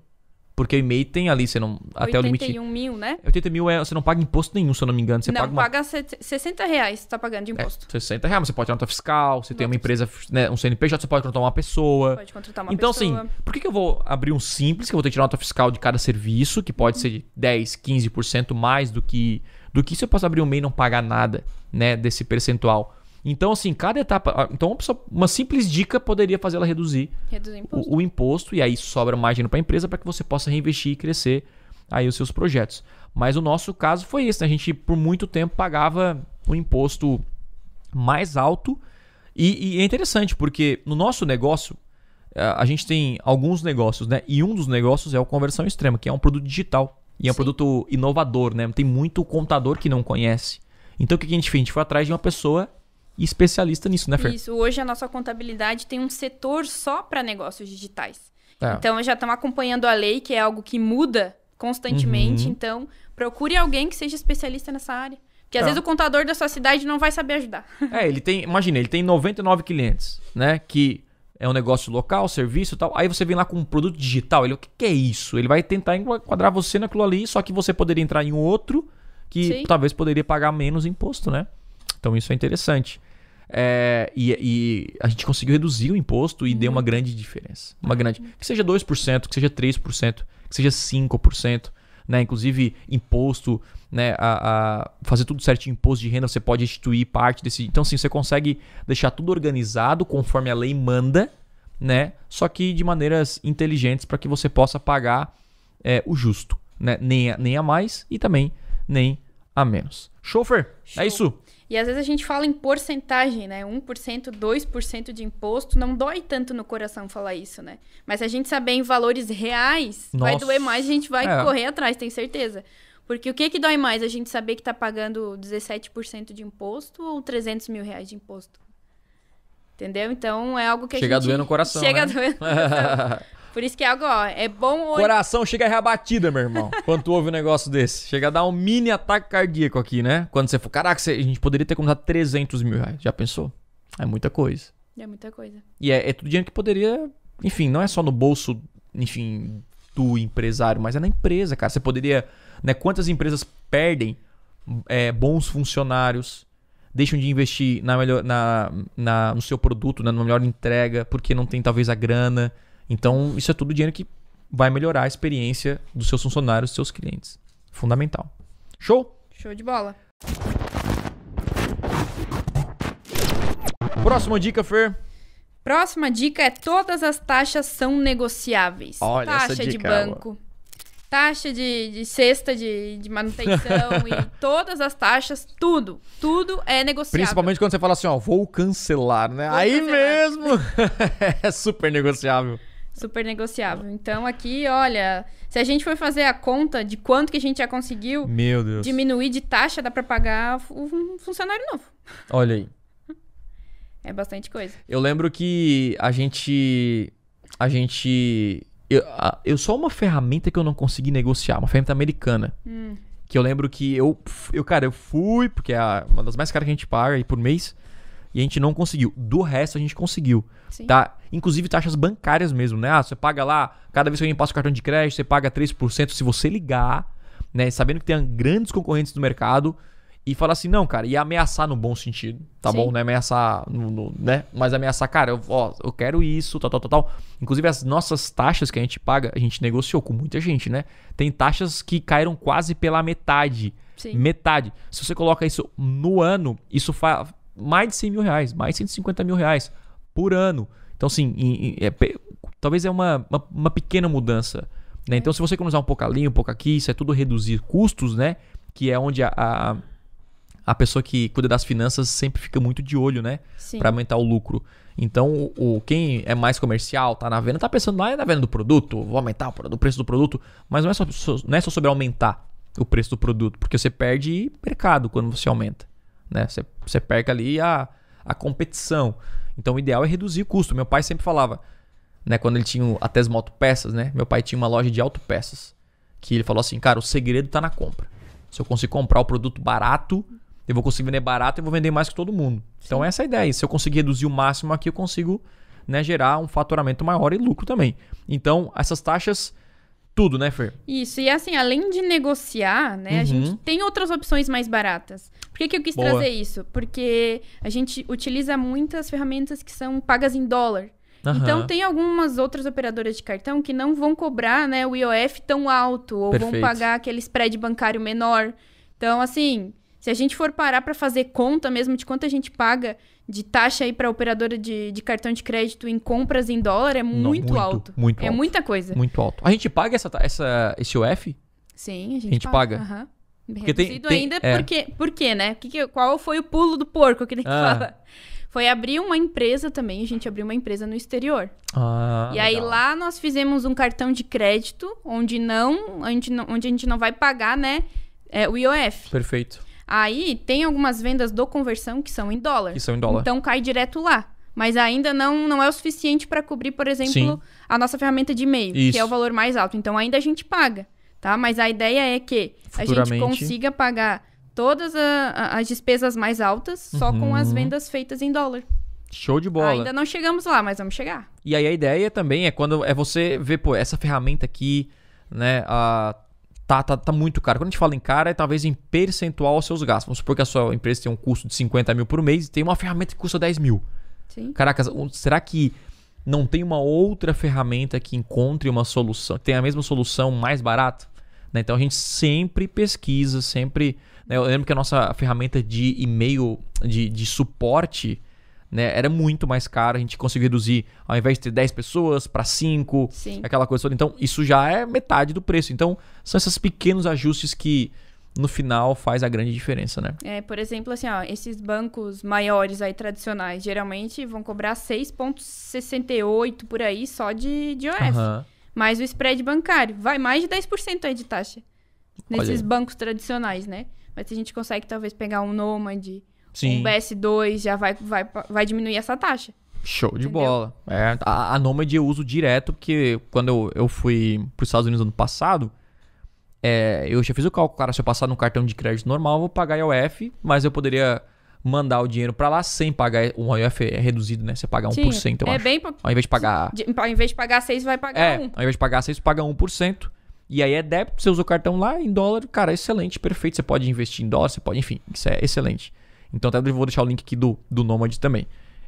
Porque o MEI tem ali, você não. Até o limite. 81 mil, né? 80 mil é. Você não paga imposto nenhum, se eu não me engano. Você não, paga, uma... paga 60 reais você tá pagando de é, imposto. É, 60 reais, mas você pode ter nota fiscal, você tem uma empresa, né, um CNPJ, você pode contratar uma pessoa. Pode contratar uma então, assim, pessoa. Então, assim, por que, que eu vou abrir um simples, que eu vou ter que tirar nota fiscal de cada serviço, que pode uhum. ser 10, 15% mais do que. Do que se eu posso abrir um MEI e não pagar nada, né, desse percentual? Então, assim, cada etapa. Então, uma simples dica poderia fazer ela reduzir, reduzir imposto. O, o, imposto e aí sobra mais dinheiro para a empresa para que você possa reinvestir e crescer aí os seus projetos. Mas o nosso caso foi esse, né? A gente, por muito tempo, pagava um imposto mais alto. E, e é interessante, porque no nosso negócio, eh, a gente tem alguns negócios, né? E um dos negócios é o Conversão Extrema, que é um produto digital. E é um Sim. produto inovador, né? Tem muito contador que não conhece. Então o que a gente fez? A gente foi atrás de uma pessoa e especialista nisso, né, Fer? Isso. Hoje a nossa contabilidade tem um setor só para negócios digitais. É. Então, já estão acompanhando a lei, que é algo que muda constantemente. Uhum. Então, procure alguém que seja especialista nessa área. Porque às é. vezes o contador da sua cidade não vai saber ajudar. É, ele tem, imagina, ele tem 99 clientes, né? Que é um negócio local, serviço e tal. Aí você vem lá com um produto digital. Ele, o que, que é isso? Ele vai tentar enquadrar você naquilo ali, só que você poderia entrar em outro que Sim. talvez poderia pagar menos imposto, né? Então isso é interessante. É, e, e, a gente conseguiu reduzir o imposto e uhum. deu uma uhum. grande diferença. Uma tá. grande. Que seja 2%, que seja 3%, que seja 5%. Né? Inclusive, imposto, né? A, a fazer tudo certo imposto de renda, você pode instituir parte desse. Então, sim, você consegue deixar tudo organizado conforme a lei manda, né? Só que de maneiras inteligentes para que você possa pagar é, o justo. Né? Nem, a, nem a mais e também nem a menos. Chofer, é isso. E às vezes a gente fala em porcentagem, né? 1%, 2% de imposto, não dói tanto no coração falar isso, né? Mas se a gente saber em valores reais, Nossa. vai doer mais, a gente vai é. correr atrás, tenho certeza. Porque o que que dói mais? A gente saber que está pagando 17% de imposto ou 300 mil reais de imposto? Entendeu? Então é algo que chega a gente... Chega a doer no coração, Chega né? a doer no coração. Por isso que é algo, ó, é bom... hoje. coração chega a rebatida, meu irmão, quando tu ouve um negócio desse. Chega a dar um mini ataque cardíaco aqui, né? Quando você for, caraca, a gente poderia ter comprado 300 mil reais. Já pensou? É muita coisa. É muita coisa. E é, é tudo dinheiro que poderia, enfim, não é só no bolso, enfim, do empresário, mas é na empresa, cara. Você poderia, né? Quantas empresas perdem é, bons funcionários, deixam de investir na melhor, na, na, no seu produto, né, na melhor entrega, porque não tem talvez a grana. Então, isso é tudo dinheiro que vai melhorar a experiência dos seus funcionários, dos seus clientes. Fundamental. Show? Show de bola. Próxima dica, Fer. Próxima dica é todas as taxas são negociáveis. Olha taxa essa dica, de é banco, taxa de, de cesta de, de manutenção e todas as taxas, tudo. Tudo é negociável. Principalmente quando você fala assim, ó, vou cancelar, né? Vou Aí cancelar. mesmo é super negociável. Super negociável. Então aqui, olha, se a gente for fazer a conta de quanto que a gente já conseguiu diminuir de taxa, dá para pagar um funcionário novo. Olha aí. É bastante coisa. Eu lembro que a gente. A gente. Eu, eu só uma ferramenta que eu não consegui negociar, uma ferramenta americana. Hum. Que eu lembro que eu, eu, cara, eu fui, porque é uma das mais caras que a gente paga aí por mês e a gente não conseguiu. Do resto a gente conseguiu, tá? Inclusive taxas bancárias mesmo, né? Ah, você paga lá, cada vez que alguém passa o cartão de crédito, você paga 3%. Se você ligar, né? Sabendo que tem grandes concorrentes do mercado e falar assim, não, cara, e ameaçar no bom sentido, tá Sim. bom? Não é ameaçar, no, no, né? Mas ameaçar, cara, eu, ó, eu quero isso, tal, tal, tal, tal. Inclusive, as nossas taxas que a gente paga, a gente negociou com muita gente, né? Tem taxas que caíram quase pela metade. Sim. Metade. Se você coloca isso no ano, isso faz mais de 100 mil reais, mais de 150 mil reais por ano. Então, assim, em, em, é, talvez é uma, uma, uma pequena mudança. Né? Então, se você economizar um pouco ali, um pouco aqui, isso é tudo reduzir custos, né? Que é onde a, a, a pessoa que cuida das finanças sempre fica muito de olho, né? Para aumentar o lucro. Então, o, quem é mais comercial, tá na venda, tá pensando lá ah, é na venda do produto, vou aumentar o preço do produto, mas não é só, não é só sobre aumentar o preço do produto, porque você perde mercado quando você aumenta, né? Você você perca ali a, a competição. Então o ideal é reduzir o custo. Meu pai sempre falava, né, quando ele tinha a Tesma Autopeças, né? Meu pai tinha uma loja de autopeças. Que ele falou assim, cara, o segredo está na compra. Se eu conseguir comprar o produto barato, eu vou conseguir vender barato e vou vender mais que todo mundo. Então, Sim. Então essa é a ideia. Se eu conseguir reduzir o máximo aqui, eu consigo né, gerar um faturamento maior e lucro também. Então, essas taxas tudo, né, Fer? Isso, e assim, além de negociar, né, uhum. a gente uhum. tem outras opções mais baratas. Por que, que eu quis Boa. trazer isso? Porque a gente utiliza muitas ferramentas que são pagas em dólar. Uhum. Então tem algumas outras operadoras de cartão que não vão cobrar né, o IOF tão alto ou Perfeito. vão pagar aquele spread bancário menor. Então, assim, se a gente for parar para fazer conta mesmo de quanto a gente paga de taxa aí para operadora de, de, cartão de crédito em compras em dólar é muito, Não, muito alto. Muito é alto. muita coisa. Muito alto. A gente paga essa, essa, esse UF? Sim, a gente, a gente paga. paga. Uhum. Porque Reduzido tem, ainda, tem, é. porque, porque, né? Que, qual foi o pulo do porco que ele ah. fala? Foi abrir uma empresa também, a gente abriu uma empresa no exterior. Ah, e aí legal. lá nós fizemos um cartão de crédito, onde não, onde, onde a gente não vai pagar, né? É, o IOF. Perfeito. Aí tem algumas vendas do conversão que são em dólar. Que são em dólar. Então cai direto lá. Mas ainda não, não é o suficiente para cobrir, por exemplo, Sim. a nossa ferramenta de e-mail, Isso. que é o valor mais alto. Então ainda a gente paga, tá? Mas a ideia é que a gente consiga pagar todas a, a, as despesas mais altas só uhum. com as uhum. vendas feitas em dólar. Show de bola. Ainda não chegamos lá, mas vamos chegar. E aí a ideia também é quando é você ver, pô, essa ferramenta aqui, né, a Tá, tá, tá muito caro. Quando a gente fala em cara, é talvez em percentual aos seus gastos. Vamos supor que a sua empresa tem um custo de 50 mil por mês e tem uma ferramenta que custa 10 mil. Sim. será que não tem uma outra ferramenta que encontre uma solução, tem a mesma solução mais barata? Né? Então a gente sempre pesquisa, sempre. Né? Eu lembro que a nossa ferramenta de e-mail, de, de suporte, né? Era muito mais caro, a gente conseguiu reduzir ao invés de ter 10 pessoas para 5, aquela coisa toda. Então, isso já é metade do preço. Então, são esses pequenos ajustes que no final faz a grande diferença, né? É, por exemplo, assim, ó, esses bancos maiores aí tradicionais geralmente vão cobrar 6.68 por aí só de de OF. Uhum. o spread bancário vai mais de 10% aí de taxa nesses bancos tradicionais, né? Mas se a gente consegue talvez pegar um Nomad, Sim. um BS2 já vai, vai, vai diminuir essa taxa. Show de bola. É, a, a Nomad eu uso direto, porque quando eu, eu fui para os Estados Unidos ano passado, é, eu já fiz o cálculo, cara, se eu passar no cartão de crédito normal, eu vou pagar IOF, mas eu poderia mandar o dinheiro para lá sem pagar. O IOF é reduzido, né? Você paga 1%, Sim, eu é acho. Bem, ao invés de pagar. De, ao invés de pagar 6, vai pagar é, 1. Ao invés de pagar 6, paga 1%. E aí é débito, você usa o cartão lá em dólar, cara, é excelente, perfeito. Você pode investir em dólar, você pode, enfim, isso é excelente. Então até vou deixar o link aqui do, do Nomad também.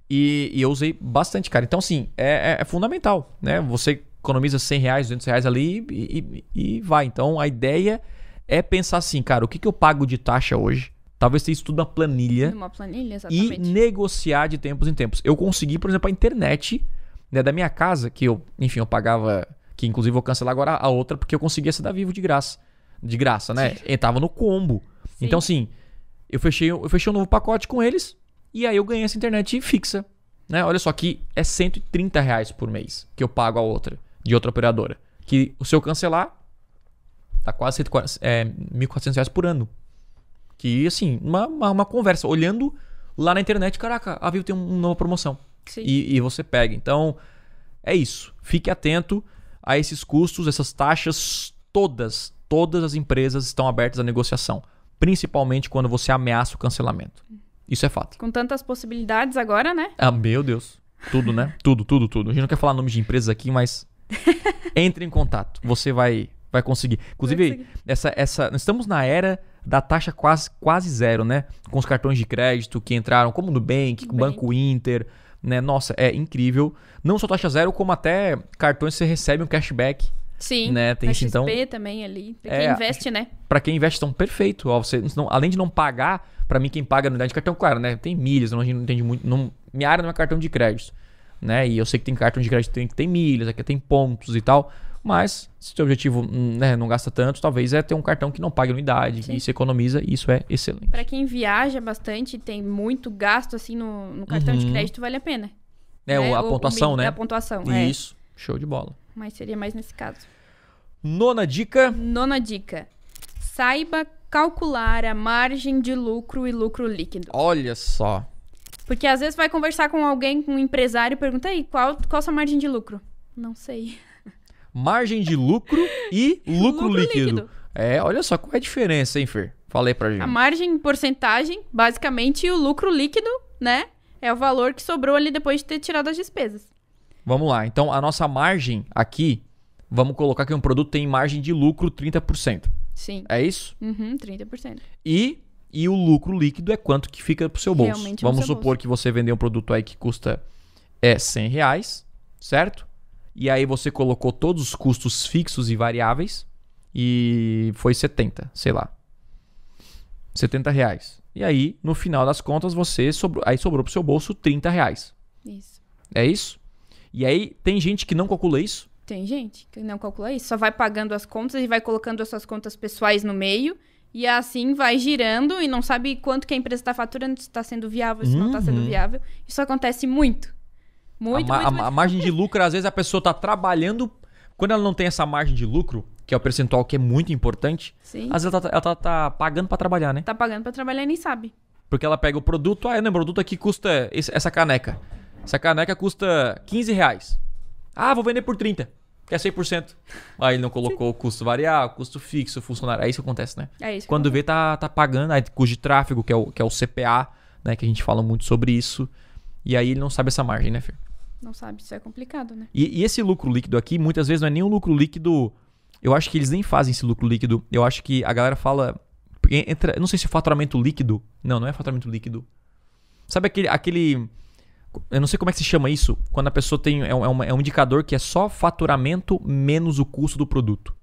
E, e eu usei bastante, cara. Então, assim, é, é, é, fundamental, né? Você economiza 100 reais, 200 reais ali e, e, e vai. Então, a ideia é pensar assim, cara, o que, que eu pago de taxa hoje? Talvez você estuda uma planilha. Uma planilha, exatamente. E negociar de tempos em tempos. Eu consegui, por exemplo, a internet né, da minha casa, que eu, enfim, eu pagava... Que inclusive vou cancelar agora a outra, porque eu conseguia se dar vivo de graça. De graça, né? Entrava no combo. Sim. Então, assim, eu fechei, eu fechei um novo pacote com eles e aí eu ganhei essa internet fixa. Né? Olha só que é 130 reais por mês que eu pago a outra, de outra operadora. Que se eu cancelar, tá quase 140, é, 1.400 reais por ano. Que assim, uma, uma, uma, conversa. Olhando lá na internet, caraca, a Vivo tem uma nova promoção. E, e você pega. Então, é isso. Fique atento a esses custos, essas taxas todas. Todas as empresas estão abertas à negociação principalmente quando você ameaça o cancelamento. Isso é fato. Com tantas possibilidades agora, né? Ah, meu Deus. Tudo, né? tudo, tudo, tudo. A gente não quer falar nome de empresas aqui, mas entre em contato. Você vai vai conseguir. Inclusive, conseguir. essa essa nós estamos na era da taxa quase quase zero, né? Com os cartões de crédito que entraram, como o Nubank, o Banco Inter, né? Nossa, é incrível. Não só taxa zero, como até cartões você recebe um cashback Sim. Né? Tem isso então. também ali. Pra é, quem é, investe, né? Pra quem investe, são então, perfeito. Ó, você, não, além de não pagar, para mim, quem paga anuidade de cartão, claro, né? Tem milhas, não, a gente não entende muito. Não, minha área não é cartão de crédito. Né? E eu sei que tem cartão de crédito que tem milhas, aqui tem pontos e tal. Mas, se o seu objetivo hum, né, não gasta tanto, talvez é ter um cartão que não pague unidade, e que se economiza, e isso é excelente. Para quem viaja bastante, tem muito gasto assim no, no cartão uhum. de crédito, vale a pena. É, a, o, pontuação, o, né? A pontuação, né? É é. Isso, é. show de bola mas seria mais nesse caso. Nona dica. Nona dica. Saiba calcular a margem de lucro e lucro líquido. Olha só. Porque às vezes vai conversar com alguém, com um empresário, e pergunta aí, qual, qual a sua margem de lucro? Não sei. Margem de lucro e lucro, lucro líquido. líquido. É, olha só qual é a diferença, hein, Fer? Falei pra gente. A margem em porcentagem, basicamente, e o lucro líquido, né? É o valor que sobrou ali depois de ter tirado as despesas. Vamos lá. Então, a nossa margem aqui, vamos colocar que um produto tem margem de lucro 30%. Sim. É isso? Uhum, 30%. E, e o lucro líquido é quanto que fica pro seu bolso. Realmente vamos supor bolso. que você vendeu um produto aí que custa é, 100 reais, certo? E aí você colocou todos os custos fixos e variáveis e foi 70, sei lá. 70 reais. E aí, no final das contas, você sobrou, aí sobrou pro seu bolso 30 reais. Isso. É isso? E aí tem gente que não calcula isso? Tem gente que não calcula isso. Só vai pagando as contas e vai colocando as suas contas pessoais no meio. E assim vai girando e não sabe quanto que a empresa está faturando, se está sendo viável, se tá uhum. não está sendo viável. Isso acontece muito. Muito, a, muito, a, muito. a margem de lucro, às vezes, a pessoa está trabalhando. Quando ela não tem essa margem de lucro, que é o percentual que é muito importante, Sim. às vezes ela tá, ela tá, tá pagando para trabalhar, né? Tá pagando para trabalhar e nem sabe. Porque ela pega o produto, ah, não, o produto aqui custa essa caneca. Essa caneca custa 15 reais. Ah, vou vender por 30. Que é 100%. Aí ele não colocou o custo variável, custo fixo, funcionário. É isso que acontece, né? É isso. Quando vê, tá, tá pagando aí, custo de tráfego, que é, o, que é o CPA, né? Que a gente fala muito sobre isso. E aí ele não sabe essa margem, né, Fer? Não sabe, isso é complicado, né? E, e esse lucro líquido aqui, muitas vezes, não é nem um lucro líquido. Eu acho que eles nem fazem esse lucro líquido. Eu acho que a galera fala. Entra, não sei se é faturamento líquido. Não, não é faturamento líquido. Sabe aquele, aquele eu não sei como é que se chama isso, quando a pessoa tem. É um, é, é um indicador que é só faturamento menos o custo do produto.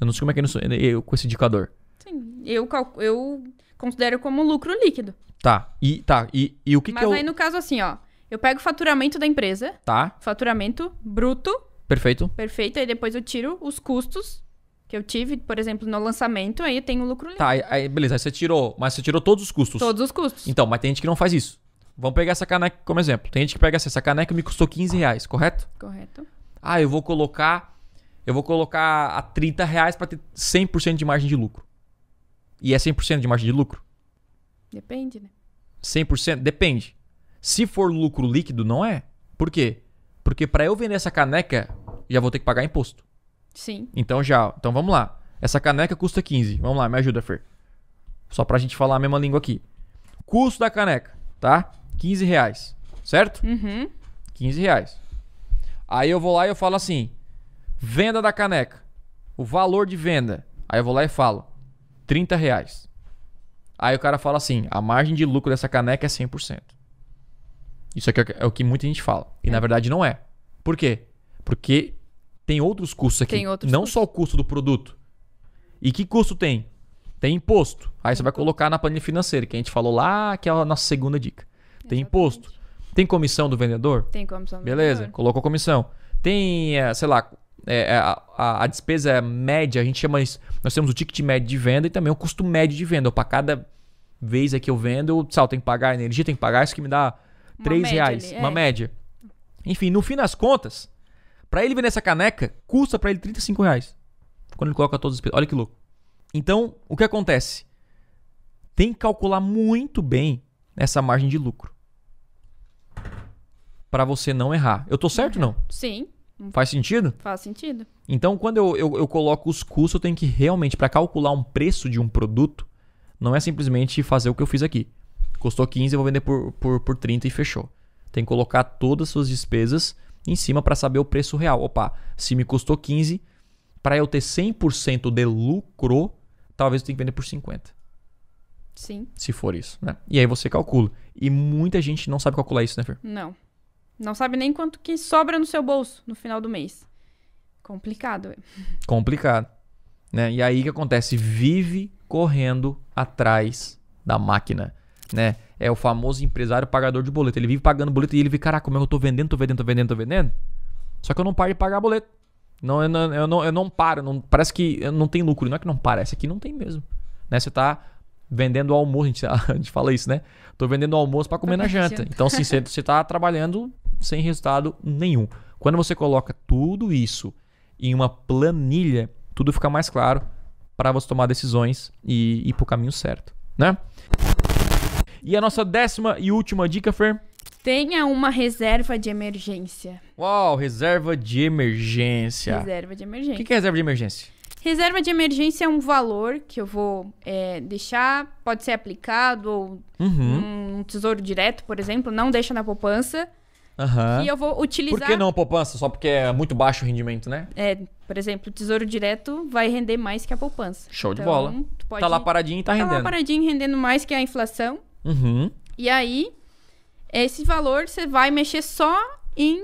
Eu não sei como é que é eu, é, é, com esse indicador. Sim, eu, eu considero como lucro líquido. Tá, e, tá, e, e o que Mas que eu... aí no caso assim, ó. Eu pego o faturamento da empresa. Tá. Faturamento bruto. Perfeito. Perfeito. Aí depois eu tiro os custos que eu tive, por exemplo, no lançamento, aí tem o lucro tá, líquido. Tá, aí, beleza, aí você tirou, mas você tirou todos os custos. Todos os custos. Então, mas tem gente que não faz isso. Vamos pegar essa caneca como exemplo. Tem gente que pega assim, essa caneca me custou 15 reais, correto? Correto. Ah, eu vou colocar. Eu vou colocar a 30 reais para ter 100% de margem de lucro. E é 100% de margem de lucro? Depende, né? 100%? Depende. Se for lucro líquido, não é. Por quê? Porque para eu vender essa caneca, já vou ter que pagar imposto. Sim. Então já, então vamos lá. Essa caneca custa 15. Vamos lá, me ajuda, Fer. Só pra gente falar a mesma língua aqui. Custo da caneca, tá? 15 reais, certo? Uhum. 15 reais. Aí eu vou lá e eu falo assim: venda da caneca. O valor de venda. Aí eu vou lá e falo: 30 reais. Aí o cara fala assim: a margem de lucro dessa caneca é 100%. Isso é, é o que muita gente fala. E é. na verdade não é. Por quê? Porque tem outros custos aqui. Tem outros não custos. só o custo do produto. E que custo tem? Tem imposto. Aí você vai colocar na planilha financeira, que a gente falou lá, que é a nossa segunda dica. Tem imposto. Tem comissão do vendedor? Tem comissão do Beleza, vendedor. colocou comissão. Tem, é, sei lá, é, é, a, a, a, despesa é média, a gente chama isso. Nós temos o ticket médio de venda e também o custo médio de venda. Para cada vez que eu vendo, eu, sei lá, tem que pagar energia, tem que pagar isso que me dá três reais, ali, uma é. média. Enfim, no fim das contas, para ele vender essa caneca, custa para ele 35 reais. Quando ele coloca todas as despesas. Olha que louco. Então, o que acontece? Tem que calcular muito bem essa margem de lucro para você não errar. Eu tô certo ou não? Uhum. Sim. Faz sentido? Faz sentido. Então, quando eu, eu, eu coloco os custos, eu tenho que realmente, para calcular um preço de um produto, não é simplesmente fazer o que eu fiz aqui. Custou 15, eu vou vender por, por, por 30 e fechou. Tem que colocar todas as suas despesas em cima para saber o preço real. Opa, se me custou 15, para eu ter 100% de lucro, talvez eu tenha que vender por 50. Sim. Se for isso, né? E aí você calcula. E muita gente não sabe calcular isso, né, Fer? Não. Não sabe nem quanto que sobra no seu bolso no final do mês. Complicado. Complicado. Né? E aí o que acontece? Vive correndo atrás da máquina, né? É o famoso empresário pagador de boleto. Ele vive pagando boleto e ele vê, caraca, como é que eu tô vendendo, tô vendendo, tô vendendo, tô vendendo. Só que eu não paro de pagar boleto. Não, eu não, eu não, eu não paro. Não, parece que não tem lucro. Não é que não para, essa aqui não tem mesmo. Né? Você tá vendendo almoço, a gente, a gente fala isso, né? Tô vendendo almoço para comer na janta. janta. Então, assim, você, você tá trabalhando sem resultado nenhum. Quando você coloca tudo isso em uma planilha, tudo fica mais claro para você tomar decisões e ir para o caminho certo, né? E a nossa décima e última dica, Fer? Tenha uma reserva de emergência. Uau, reserva de emergência. Reserva de emergência. O que, é reserva de emergência? Reserva de emergência é um valor que eu vou é, deixar, pode ser aplicado ou uhum. um tesouro direto, por exemplo, não deixa na poupança. Uhum. E eu vou utilizar. Por que não poupança? Só porque é muito baixo o rendimento, né? É, por exemplo, o tesouro direto vai render mais que a poupança. Show então, de bola. Pode... Tá lá paradinho e tá, tá rendendo. Tá lá paradinho rendendo mais que a inflação. Uhum. E aí, esse valor você vai mexer só em,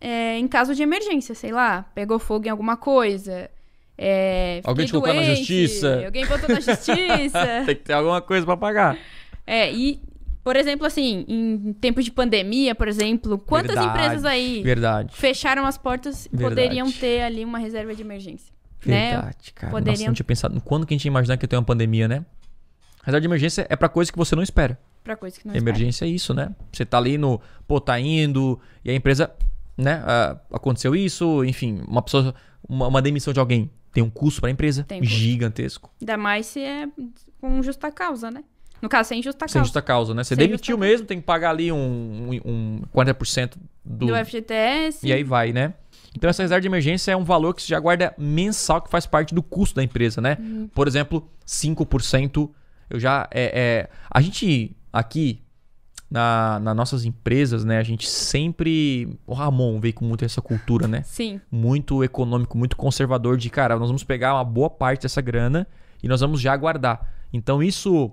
é, em caso de emergência, sei lá, pegou fogo em alguma coisa. É, alguém te doente, colocou na justiça. Alguém botou na justiça. Tem que ter alguma coisa para pagar. É, e por exemplo, assim, em tempos de pandemia, por exemplo, quantas verdade, empresas aí verdade. fecharam as portas e poderiam ter ali uma reserva de emergência? Né? Verdade, né? cara. Poderiam... Nossa, não tinha pensado. Quando que a gente ia imaginar que ia ter uma pandemia, né? Reserva de emergência é para coisa que você não espera. Pra coisa que não Emergência espera. é isso, né? Você tá ali no, pô, tá indo, e a empresa, né? aconteceu isso, enfim, uma pessoa, uma, uma demissão de alguém tem um custo para a empresa tem gigantesco. Ainda mais se é com justa causa, né? No caso, sem justa causa. Sem justa causa, né? Você sem demitiu mesmo, tem que pagar ali um, um, um 40% do... do FGTS. E aí vai, né? Então, essa reserva de emergência é um valor que você já guarda mensal, que faz parte do custo da empresa, né? Uhum. Por exemplo, 5%. Eu já. É, é, a gente aqui, na, nas nossas empresas, né? A gente sempre. O Ramon veio com muito essa cultura, né? Sim. Muito econômico, muito conservador de, cara, nós vamos pegar uma boa parte dessa grana e nós vamos já guardar. Então, isso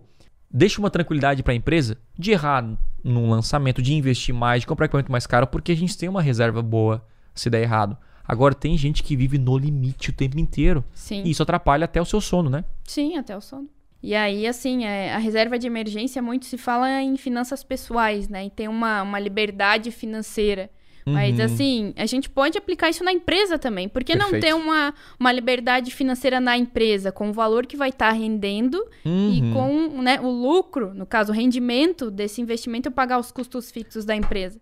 deixa uma tranquilidade para a empresa de errar num lançamento, de investir mais, de comprar equipamento mais caro, porque a gente tem uma reserva boa se der errado. Agora, tem gente que vive no limite o tempo inteiro. Sim. E isso atrapalha até o seu sono, né? Sim, até o sono. E aí, assim, é, a reserva de emergência muito se fala em finanças pessoais, né? E tem uma, uma liberdade financeira. Uhum. Mas assim, a gente pode aplicar isso na empresa também. Por que Perfeito. não ter uma, uma liberdade financeira na empresa, com o valor que vai estar tá rendendo uhum. e com né, o lucro, no caso, o rendimento desse investimento, eu pagar os custos fixos da empresa?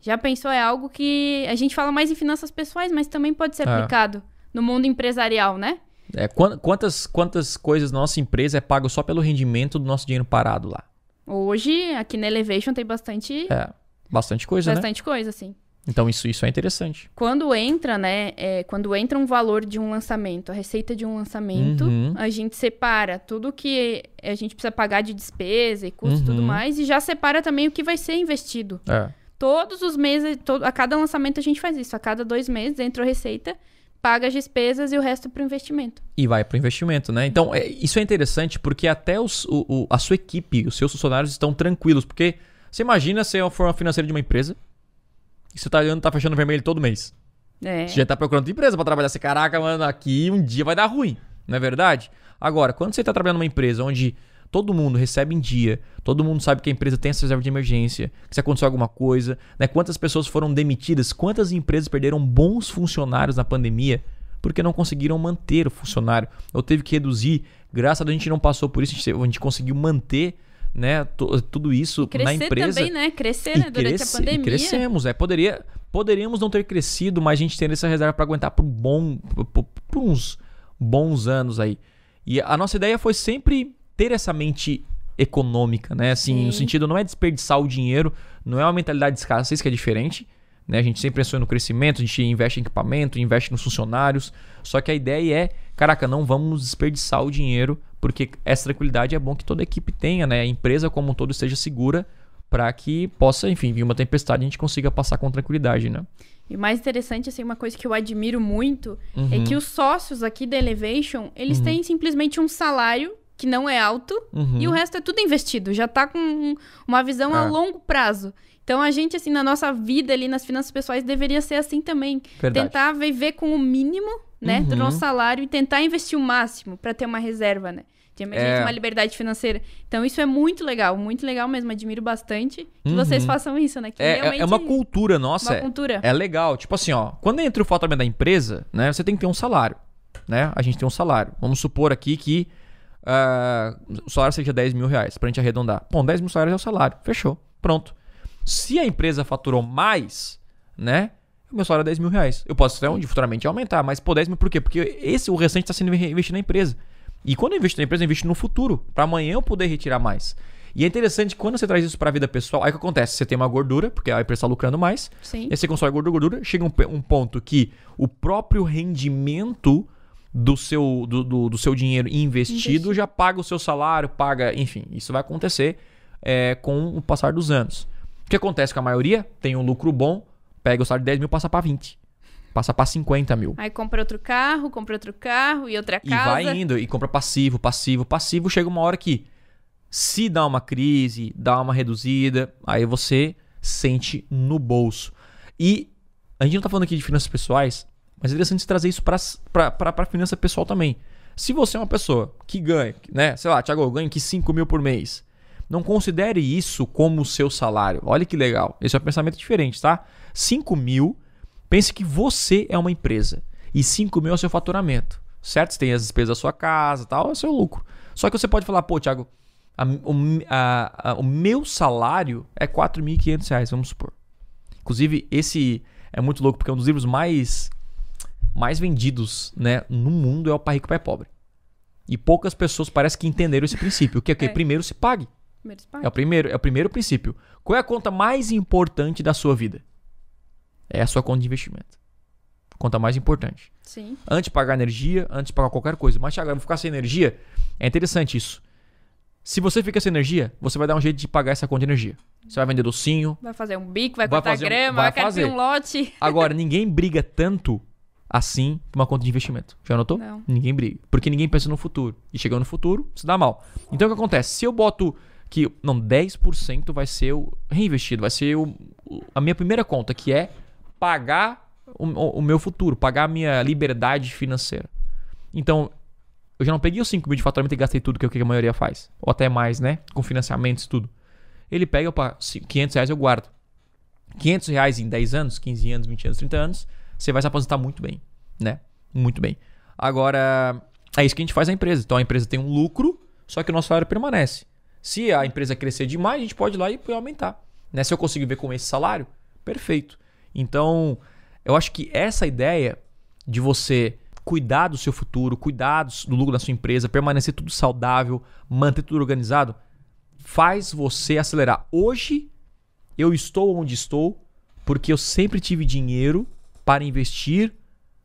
Já pensou? É algo que a gente fala mais em finanças pessoais, mas também pode ser é. aplicado no mundo empresarial, né? É, quantas, quantas coisas na nossa empresa é pago só pelo rendimento do nosso dinheiro parado lá? Hoje, aqui na Elevation tem bastante. É, bastante coisa, bastante né? Bastante coisa, sim. Então isso, isso é interessante. Quando entra, né? É, quando entra um valor de um lançamento, a receita de um lançamento, uhum. a gente separa tudo que a gente precisa pagar de despesa e custo e tudo uhum. mais, e já separa também o que vai ser investido. É. Todos os meses, todo, a cada lançamento a gente faz isso. A cada dois meses entra a receita, paga as despesas e o resto para o investimento. E vai para o investimento, né? Então é, isso é interessante porque até os, o, o, a sua equipe, os seus funcionários estão tranquilos, porque você imagina se for uma financeira de uma empresa e você tá olhando, tá fechando vermelho todo mês. É. Você já tá procurando empresa para trabalhar. Você, caraca, mano, aqui um dia vai dar ruim. Não é verdade? Agora, quando você tá trabalhando numa empresa onde todo mundo recebe em dia, todo mundo sabe que a empresa tem essa reserva de emergência, que se aconteceu alguma coisa, né? Quantas pessoas foram demitidas, quantas empresas perderam bons funcionários na pandemia porque não conseguiram manter o funcionário, ou teve que reduzir. Graças a Deus a gente não passou por isso, a gente conseguiu manter né? Tudo isso na empresa. também, né? Crescer, né? Durante cresce, a pandemia. crescemos, é Poderia, poderíamos não ter crescido, mas a gente tendo essa reserva para aguentar por, bom, por, por uns bons anos aí. E a nossa ideia foi sempre ter essa mente econômica, né? Assim, Sim. no sentido não é desperdiçar o dinheiro, não é uma mentalidade de escassez que é diferente, né? A gente sempre pensou no crescimento, a gente investe em equipamento, investe nos funcionários. Só que a ideia é, caraca, não vamos desperdiçar o dinheiro, porque essa tranquilidade é bom que toda a equipe tenha, né? A empresa como um todo esteja segura para que possa, enfim, vir uma tempestade e a gente consiga passar com tranquilidade, né? E mais interessante, assim, uma coisa que eu admiro muito é uhum. é que os sócios aqui da Elevation, eles uhum. têm simplesmente um salário que não é alto uhum. e o resto é tudo investido. Já está com uma visão ah. a longo prazo. Então a gente, assim, na nossa vida ali, nas finanças pessoais, deveria ser assim também. Verdade. Tentar viver com o mínimo, né, uhum. do nosso salário e tentar investir o máximo para ter uma reserva, né? De emergência, é... uma liberdade financeira. Então, isso é muito legal, muito legal mesmo. Admiro bastante que uhum. vocês façam isso, né? Que é, é, é uma cultura nossa. Uma é, cultura. É legal. Tipo assim, ó, quando entra o faturamento da empresa, né? Você tem que ter um salário. Né? A gente tem um salário. Vamos supor aqui que uh, o salário seja 10 mil reais, pra gente arredondar. Bom, 10 mil salários é o salário. Fechou. Pronto. Se a empresa faturou mais, né? Meu salário é 10 mil reais. Eu posso até onde futuramente aumentar, mas por 10 mil por quê? Porque esse, o restante está sendo investido na empresa. E quando eu investo na empresa, eu investo no futuro, para amanhã eu poder retirar mais. E é interessante quando você traz isso para a vida pessoal, aí o que acontece? Você tem uma gordura, porque a empresa está lucrando mais, Sim. e você consome gordura, gordura, chega um, um, ponto que o próprio rendimento do seu, do, do, do seu dinheiro investido Investi. já paga o seu salário, paga, enfim, isso vai acontecer é, com o passar dos anos. O que acontece com a maioria? Tem um lucro bom, pega o salário de 10 mil, passa para 20. Passa para 50 mil. Aí compra outro carro, compra outro carro e outra casa. E vai indo, e compra passivo, passivo, passivo. Chega uma hora que, se dá uma crise, dá uma reduzida, aí você sente no bolso. E a gente não tá falando aqui de finanças pessoais, mas é interessante trazer isso para finança pessoal também. Se você é uma pessoa que ganha, né? Sei lá, Thiago, eu ganho que 5 mil por mês. Não considere isso como seu salário. Olha que legal. Esse é um pensamento diferente, tá? 5 mil, pense que você é uma empresa. E 5 mil é o seu faturamento. Certo? Você tem as despesas da sua casa tal, é o seu lucro. Só que você pode falar, pô, Thiago, a, o, a, a, o meu salário é 4.500 reais, vamos supor. Inclusive, esse é muito louco, porque é um dos livros mais, mais vendidos né, no mundo é o Pai Rico, Pai Pobre. E poucas pessoas parece que entenderam esse princípio, O que é que é. primeiro se pague. É o primeiro, é o primeiro princípio. Qual é a conta mais importante da sua vida? É a sua conta de investimento. Conta mais importante. Sim. Antes de pagar energia, antes de pagar qualquer coisa. Mas, Thiago, eu vou ficar sem energia? É interessante isso. Se você fica sem energia, você vai dar um jeito de pagar essa conta de energia. Você vai vender docinho. Vai fazer um bico, vai, vai cortar grama, um, vai, vai fazer um lote. Agora, ninguém briga tanto assim por uma conta de investimento. Já notou? Não. Ninguém briga. Porque ninguém pensa no futuro. E chegando no futuro, se dá mal. Então, o que acontece? Se eu boto que não 10% vai ser o reinvestido, vai ser o, a minha primeira conta, que é pagar o, o, meu futuro, pagar a minha liberdade financeira. Então, eu já não peguei os 5 mil de faturamento e gastei tudo que, é que a maioria faz, ou até mais, né? Com financiamentos, tudo. Ele pega, opa, 500 reais eu guardo. 500 reais em 10 anos, 15 anos, 20 anos, 30 anos, você vai se aposentar muito bem, né? Muito bem. Agora, é isso que a gente faz na empresa. Então a empresa tem um lucro, só que o nosso salário permanece. Se a empresa crescer demais, a gente pode ir lá e aumentar. Né? Se eu conseguir ver com esse salário, perfeito. Então, eu acho que essa ideia de você cuidar do seu futuro, cuidar do lucro da sua empresa, permanecer tudo saudável, manter tudo organizado, faz você acelerar. Hoje, eu estou onde estou porque eu sempre tive dinheiro para investir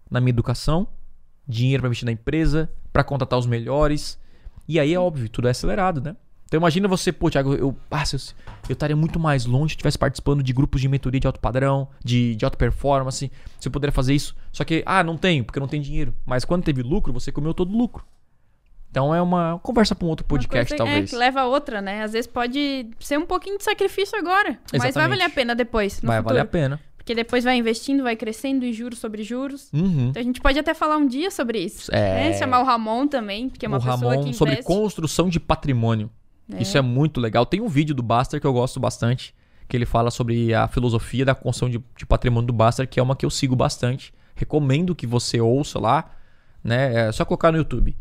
na minha educação, dinheiro para investir na empresa, para contratar os melhores. E aí é óbvio, tudo é acelerado, né? Então imagina você, pô, Thiago, eu, ah, eu, eu estaria muito mais longe se estivesse participando de grupos de mentoria de alto padrão, de, de alta performance, se eu puder fazer isso. Só que, ah, não tenho, porque não tem dinheiro. Mas quando teve lucro, você comeu todo o lucro. Então é uma conversa para um outro podcast, coisa, é talvez. É, que leva a outra, né? Às vezes pode ser um pouquinho de sacrifício agora, Exatamente. mas vai valer a pena depois. vai futuro. valer a pena. Porque depois vai investindo, vai crescendo em juros sobre juros. Uhum. Então a gente pode até falar um dia sobre isso. É... Né? Chamar o Ramon também, porque é uma o pessoa Ramon que investe. sobre construção de patrimônio. É. Isso é muito legal. Tem um vídeo do Buster que eu gosto bastante, que ele fala sobre a filosofia da construção de, de patrimônio do Buster, que é uma que eu sigo bastante. Recomendo que você ouça lá, né? É só colocar no YouTube.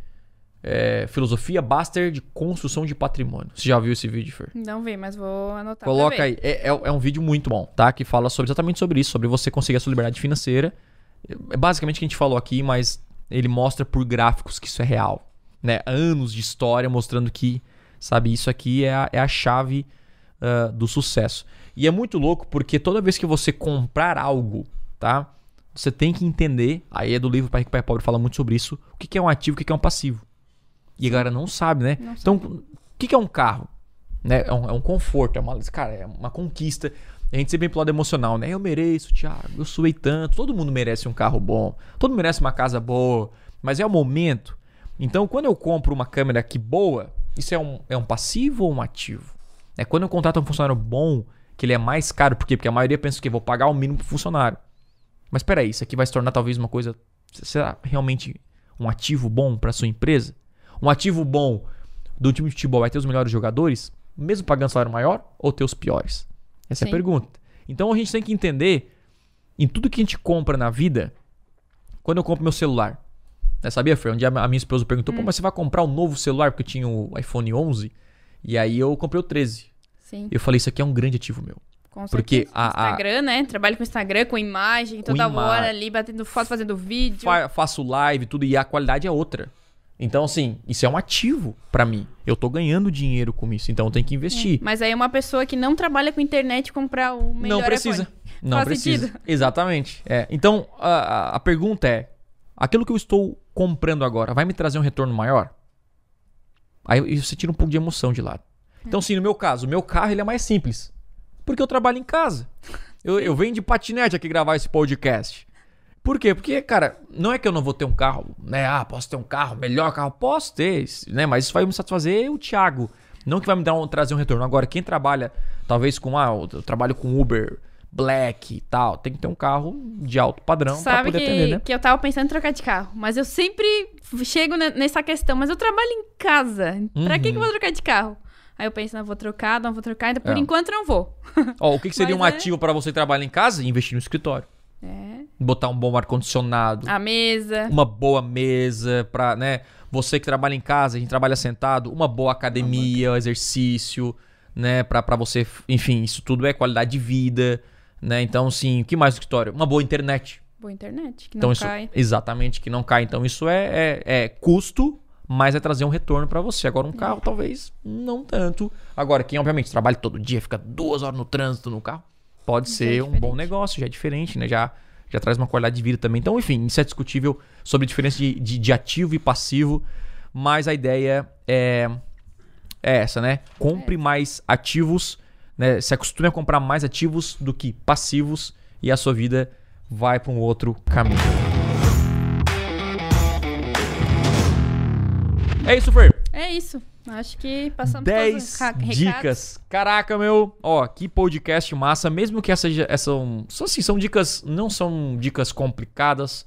É, filosofia Buster de construção de patrimônio. Você já viu esse vídeo, Fer? Não vi, mas vou anotar. Coloca aí. É, é, é, um vídeo muito bom, tá? Que fala sobre, exatamente sobre isso, sobre você conseguir a sua liberdade financeira. É basicamente o que a gente falou aqui, mas ele mostra por gráficos que isso é real. Né? Anos de história mostrando que Sabe, isso aqui é a, é a chave uh, do sucesso. E é muito louco porque toda vez que você comprar algo, tá? Você tem que entender, aí é do livro Pai Rico Pai Pobre fala muito sobre isso, o que é um ativo, o que é um passivo. E a galera não sabe, né? Não então, sabe. o que é um carro? Né? É, um, é um conforto, é uma, cara, é uma conquista. A gente sempre vem pro lado emocional, né? Eu mereço, Thiago, eu suei tanto. Todo mundo merece um carro bom, todo mundo merece uma casa boa, mas é o momento. Então, quando eu compro uma câmera que boa, isso é um, é um passivo ou um ativo? É quando eu contrato um funcionário bom, que ele é mais caro, por quê? Porque a maioria pensa que vou pagar o mínimo pro funcionário. Mas espera aí, isso aqui vai se tornar talvez uma coisa, será realmente um ativo bom para sua empresa? Um ativo bom do time de futebol vai ter os melhores jogadores, mesmo pagando salário maior ou ter os piores? Essa Sim. é a pergunta. Então a gente tem que entender em tudo que a gente compra na vida, quando eu compro meu celular, né, sabia, foi Um dia a minha esposa perguntou, hum. pô, mas você vai comprar um novo celular? Porque eu tinha o iPhone 11. E aí eu comprei o 13. Sim. Eu falei, isso aqui é um grande ativo meu. Com Porque a, a, Instagram, né? Trabalho com Instagram, com imagem, toda ima... hora ali, batendo foto, fazendo vídeo. Fa faço live, tudo, e a qualidade é outra. Então, assim, isso é um ativo para mim. Eu tô ganhando dinheiro com isso, então eu tenho que investir. É, mas aí uma pessoa que não trabalha com internet comprar o melhor Não precisa. Não Faz precisa. Sentido. Exatamente. É. Então, a, a pergunta é, aquilo que eu estou comprando agora vai me trazer um retorno maior? Aí você tira um pouco de emoção de lado. Então, sim, no meu caso, o meu carro ele é mais simples. Porque eu trabalho em casa. Eu, eu venho de patinete aqui gravar esse podcast. Por quê? Porque, cara, não é que eu não vou ter um carro, né? Ah, posso ter um carro, melhor carro, posso ter, né? Mas isso vai me satisfazer o Thiago. Não que vai me dar um, trazer um retorno. Agora, quem trabalha, talvez com, ah, eu trabalho com Uber black e tal. Tem que ter um carro de alto padrão Sabe pra poder que, atender, né? que eu tava pensando em trocar de carro, mas eu sempre chego nessa questão, mas eu trabalho em casa. Pra que, que eu vou uhum. trocar de carro? Aí eu penso, não, vou trocar, não vou trocar, ainda por é. enquanto não vou. Ó, o que, que seria mas um é... ativo para você trabalhar em casa? Investir no escritório. É. Botar um bom ar-condicionado. A mesa. Uma boa mesa pra, né? Você que trabalha em casa, a gente trabalha sentado, uma boa academia, uma exercício, né? Pra, pra você, enfim, isso tudo é qualidade de vida. Né? Então, sim o que mais do escritório? Uma boa internet. Boa internet, que então, não então, isso, cai. Exatamente, que não cai. Então, isso é, é, é custo, mas é trazer um retorno para você. Agora, um carro, é. talvez, não tanto. Agora, quem, obviamente, trabalha todo dia, fica duas horas no trânsito no carro, pode já ser é um bom negócio, já é diferente, né? Já, já traz uma qualidade de vida também. Então, enfim, isso é discutível sobre diferença de, de, de ativo e passivo, mas a ideia é, é essa, né? Compre é. mais ativos né, se acostume a comprar mais ativos do que passivos e a sua vida vai para um outro caminho. É isso, Fer. É isso. Acho que passamos 10 dicas. Caraca, meu. Ó, que podcast massa. Mesmo que essas essa, assim, são dicas, não são dicas complicadas,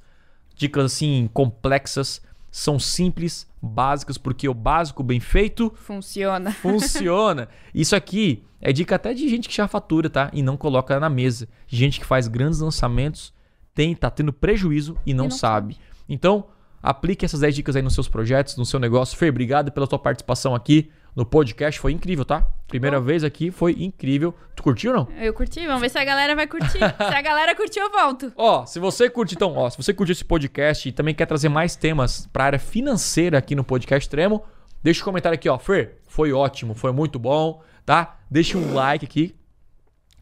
dicas assim complexas, são simples, básicas, porque o básico bem feito. Funciona. Funciona. Isso aqui é dica até de gente que já fatura, tá? E não coloca na mesa. Gente que faz grandes lançamentos, tem, tá tendo prejuízo e não, e não sabe. sabe. Então, aplique essas 10 dicas aí nos seus projetos, no seu negócio. Fer, obrigado pela sua participação aqui no podcast. Foi incrível, tá? Primeira Bom. vez aqui, foi incrível. Tu curtiu ou não? Eu curti, vamos ver se a galera vai curtir. se a galera curtiu, eu volto. Ó, se você curte, então, ó, se você curtiu esse podcast e também quer trazer mais temas pra área financeira aqui no podcast Tremo, deixa um comentário aqui, ó. Fer, foi ótimo, foi muito bom, tá? Deixa um like aqui.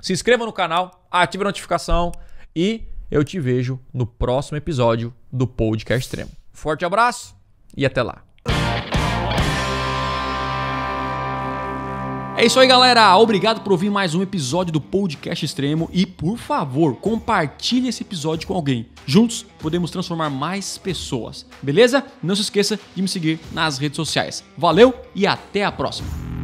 Se inscreva no canal, ative a notificação e eu te vejo no próximo episódio do Podcast Extremo. Forte abraço e até lá. É isso aí, galera. Obrigado por ouvir mais um episódio do Podcast Extremo e, por favor, compartilhe esse episódio com alguém. Juntos podemos transformar mais pessoas. Beleza? Não se esqueça de me seguir nas redes sociais. Valeu e até a próxima.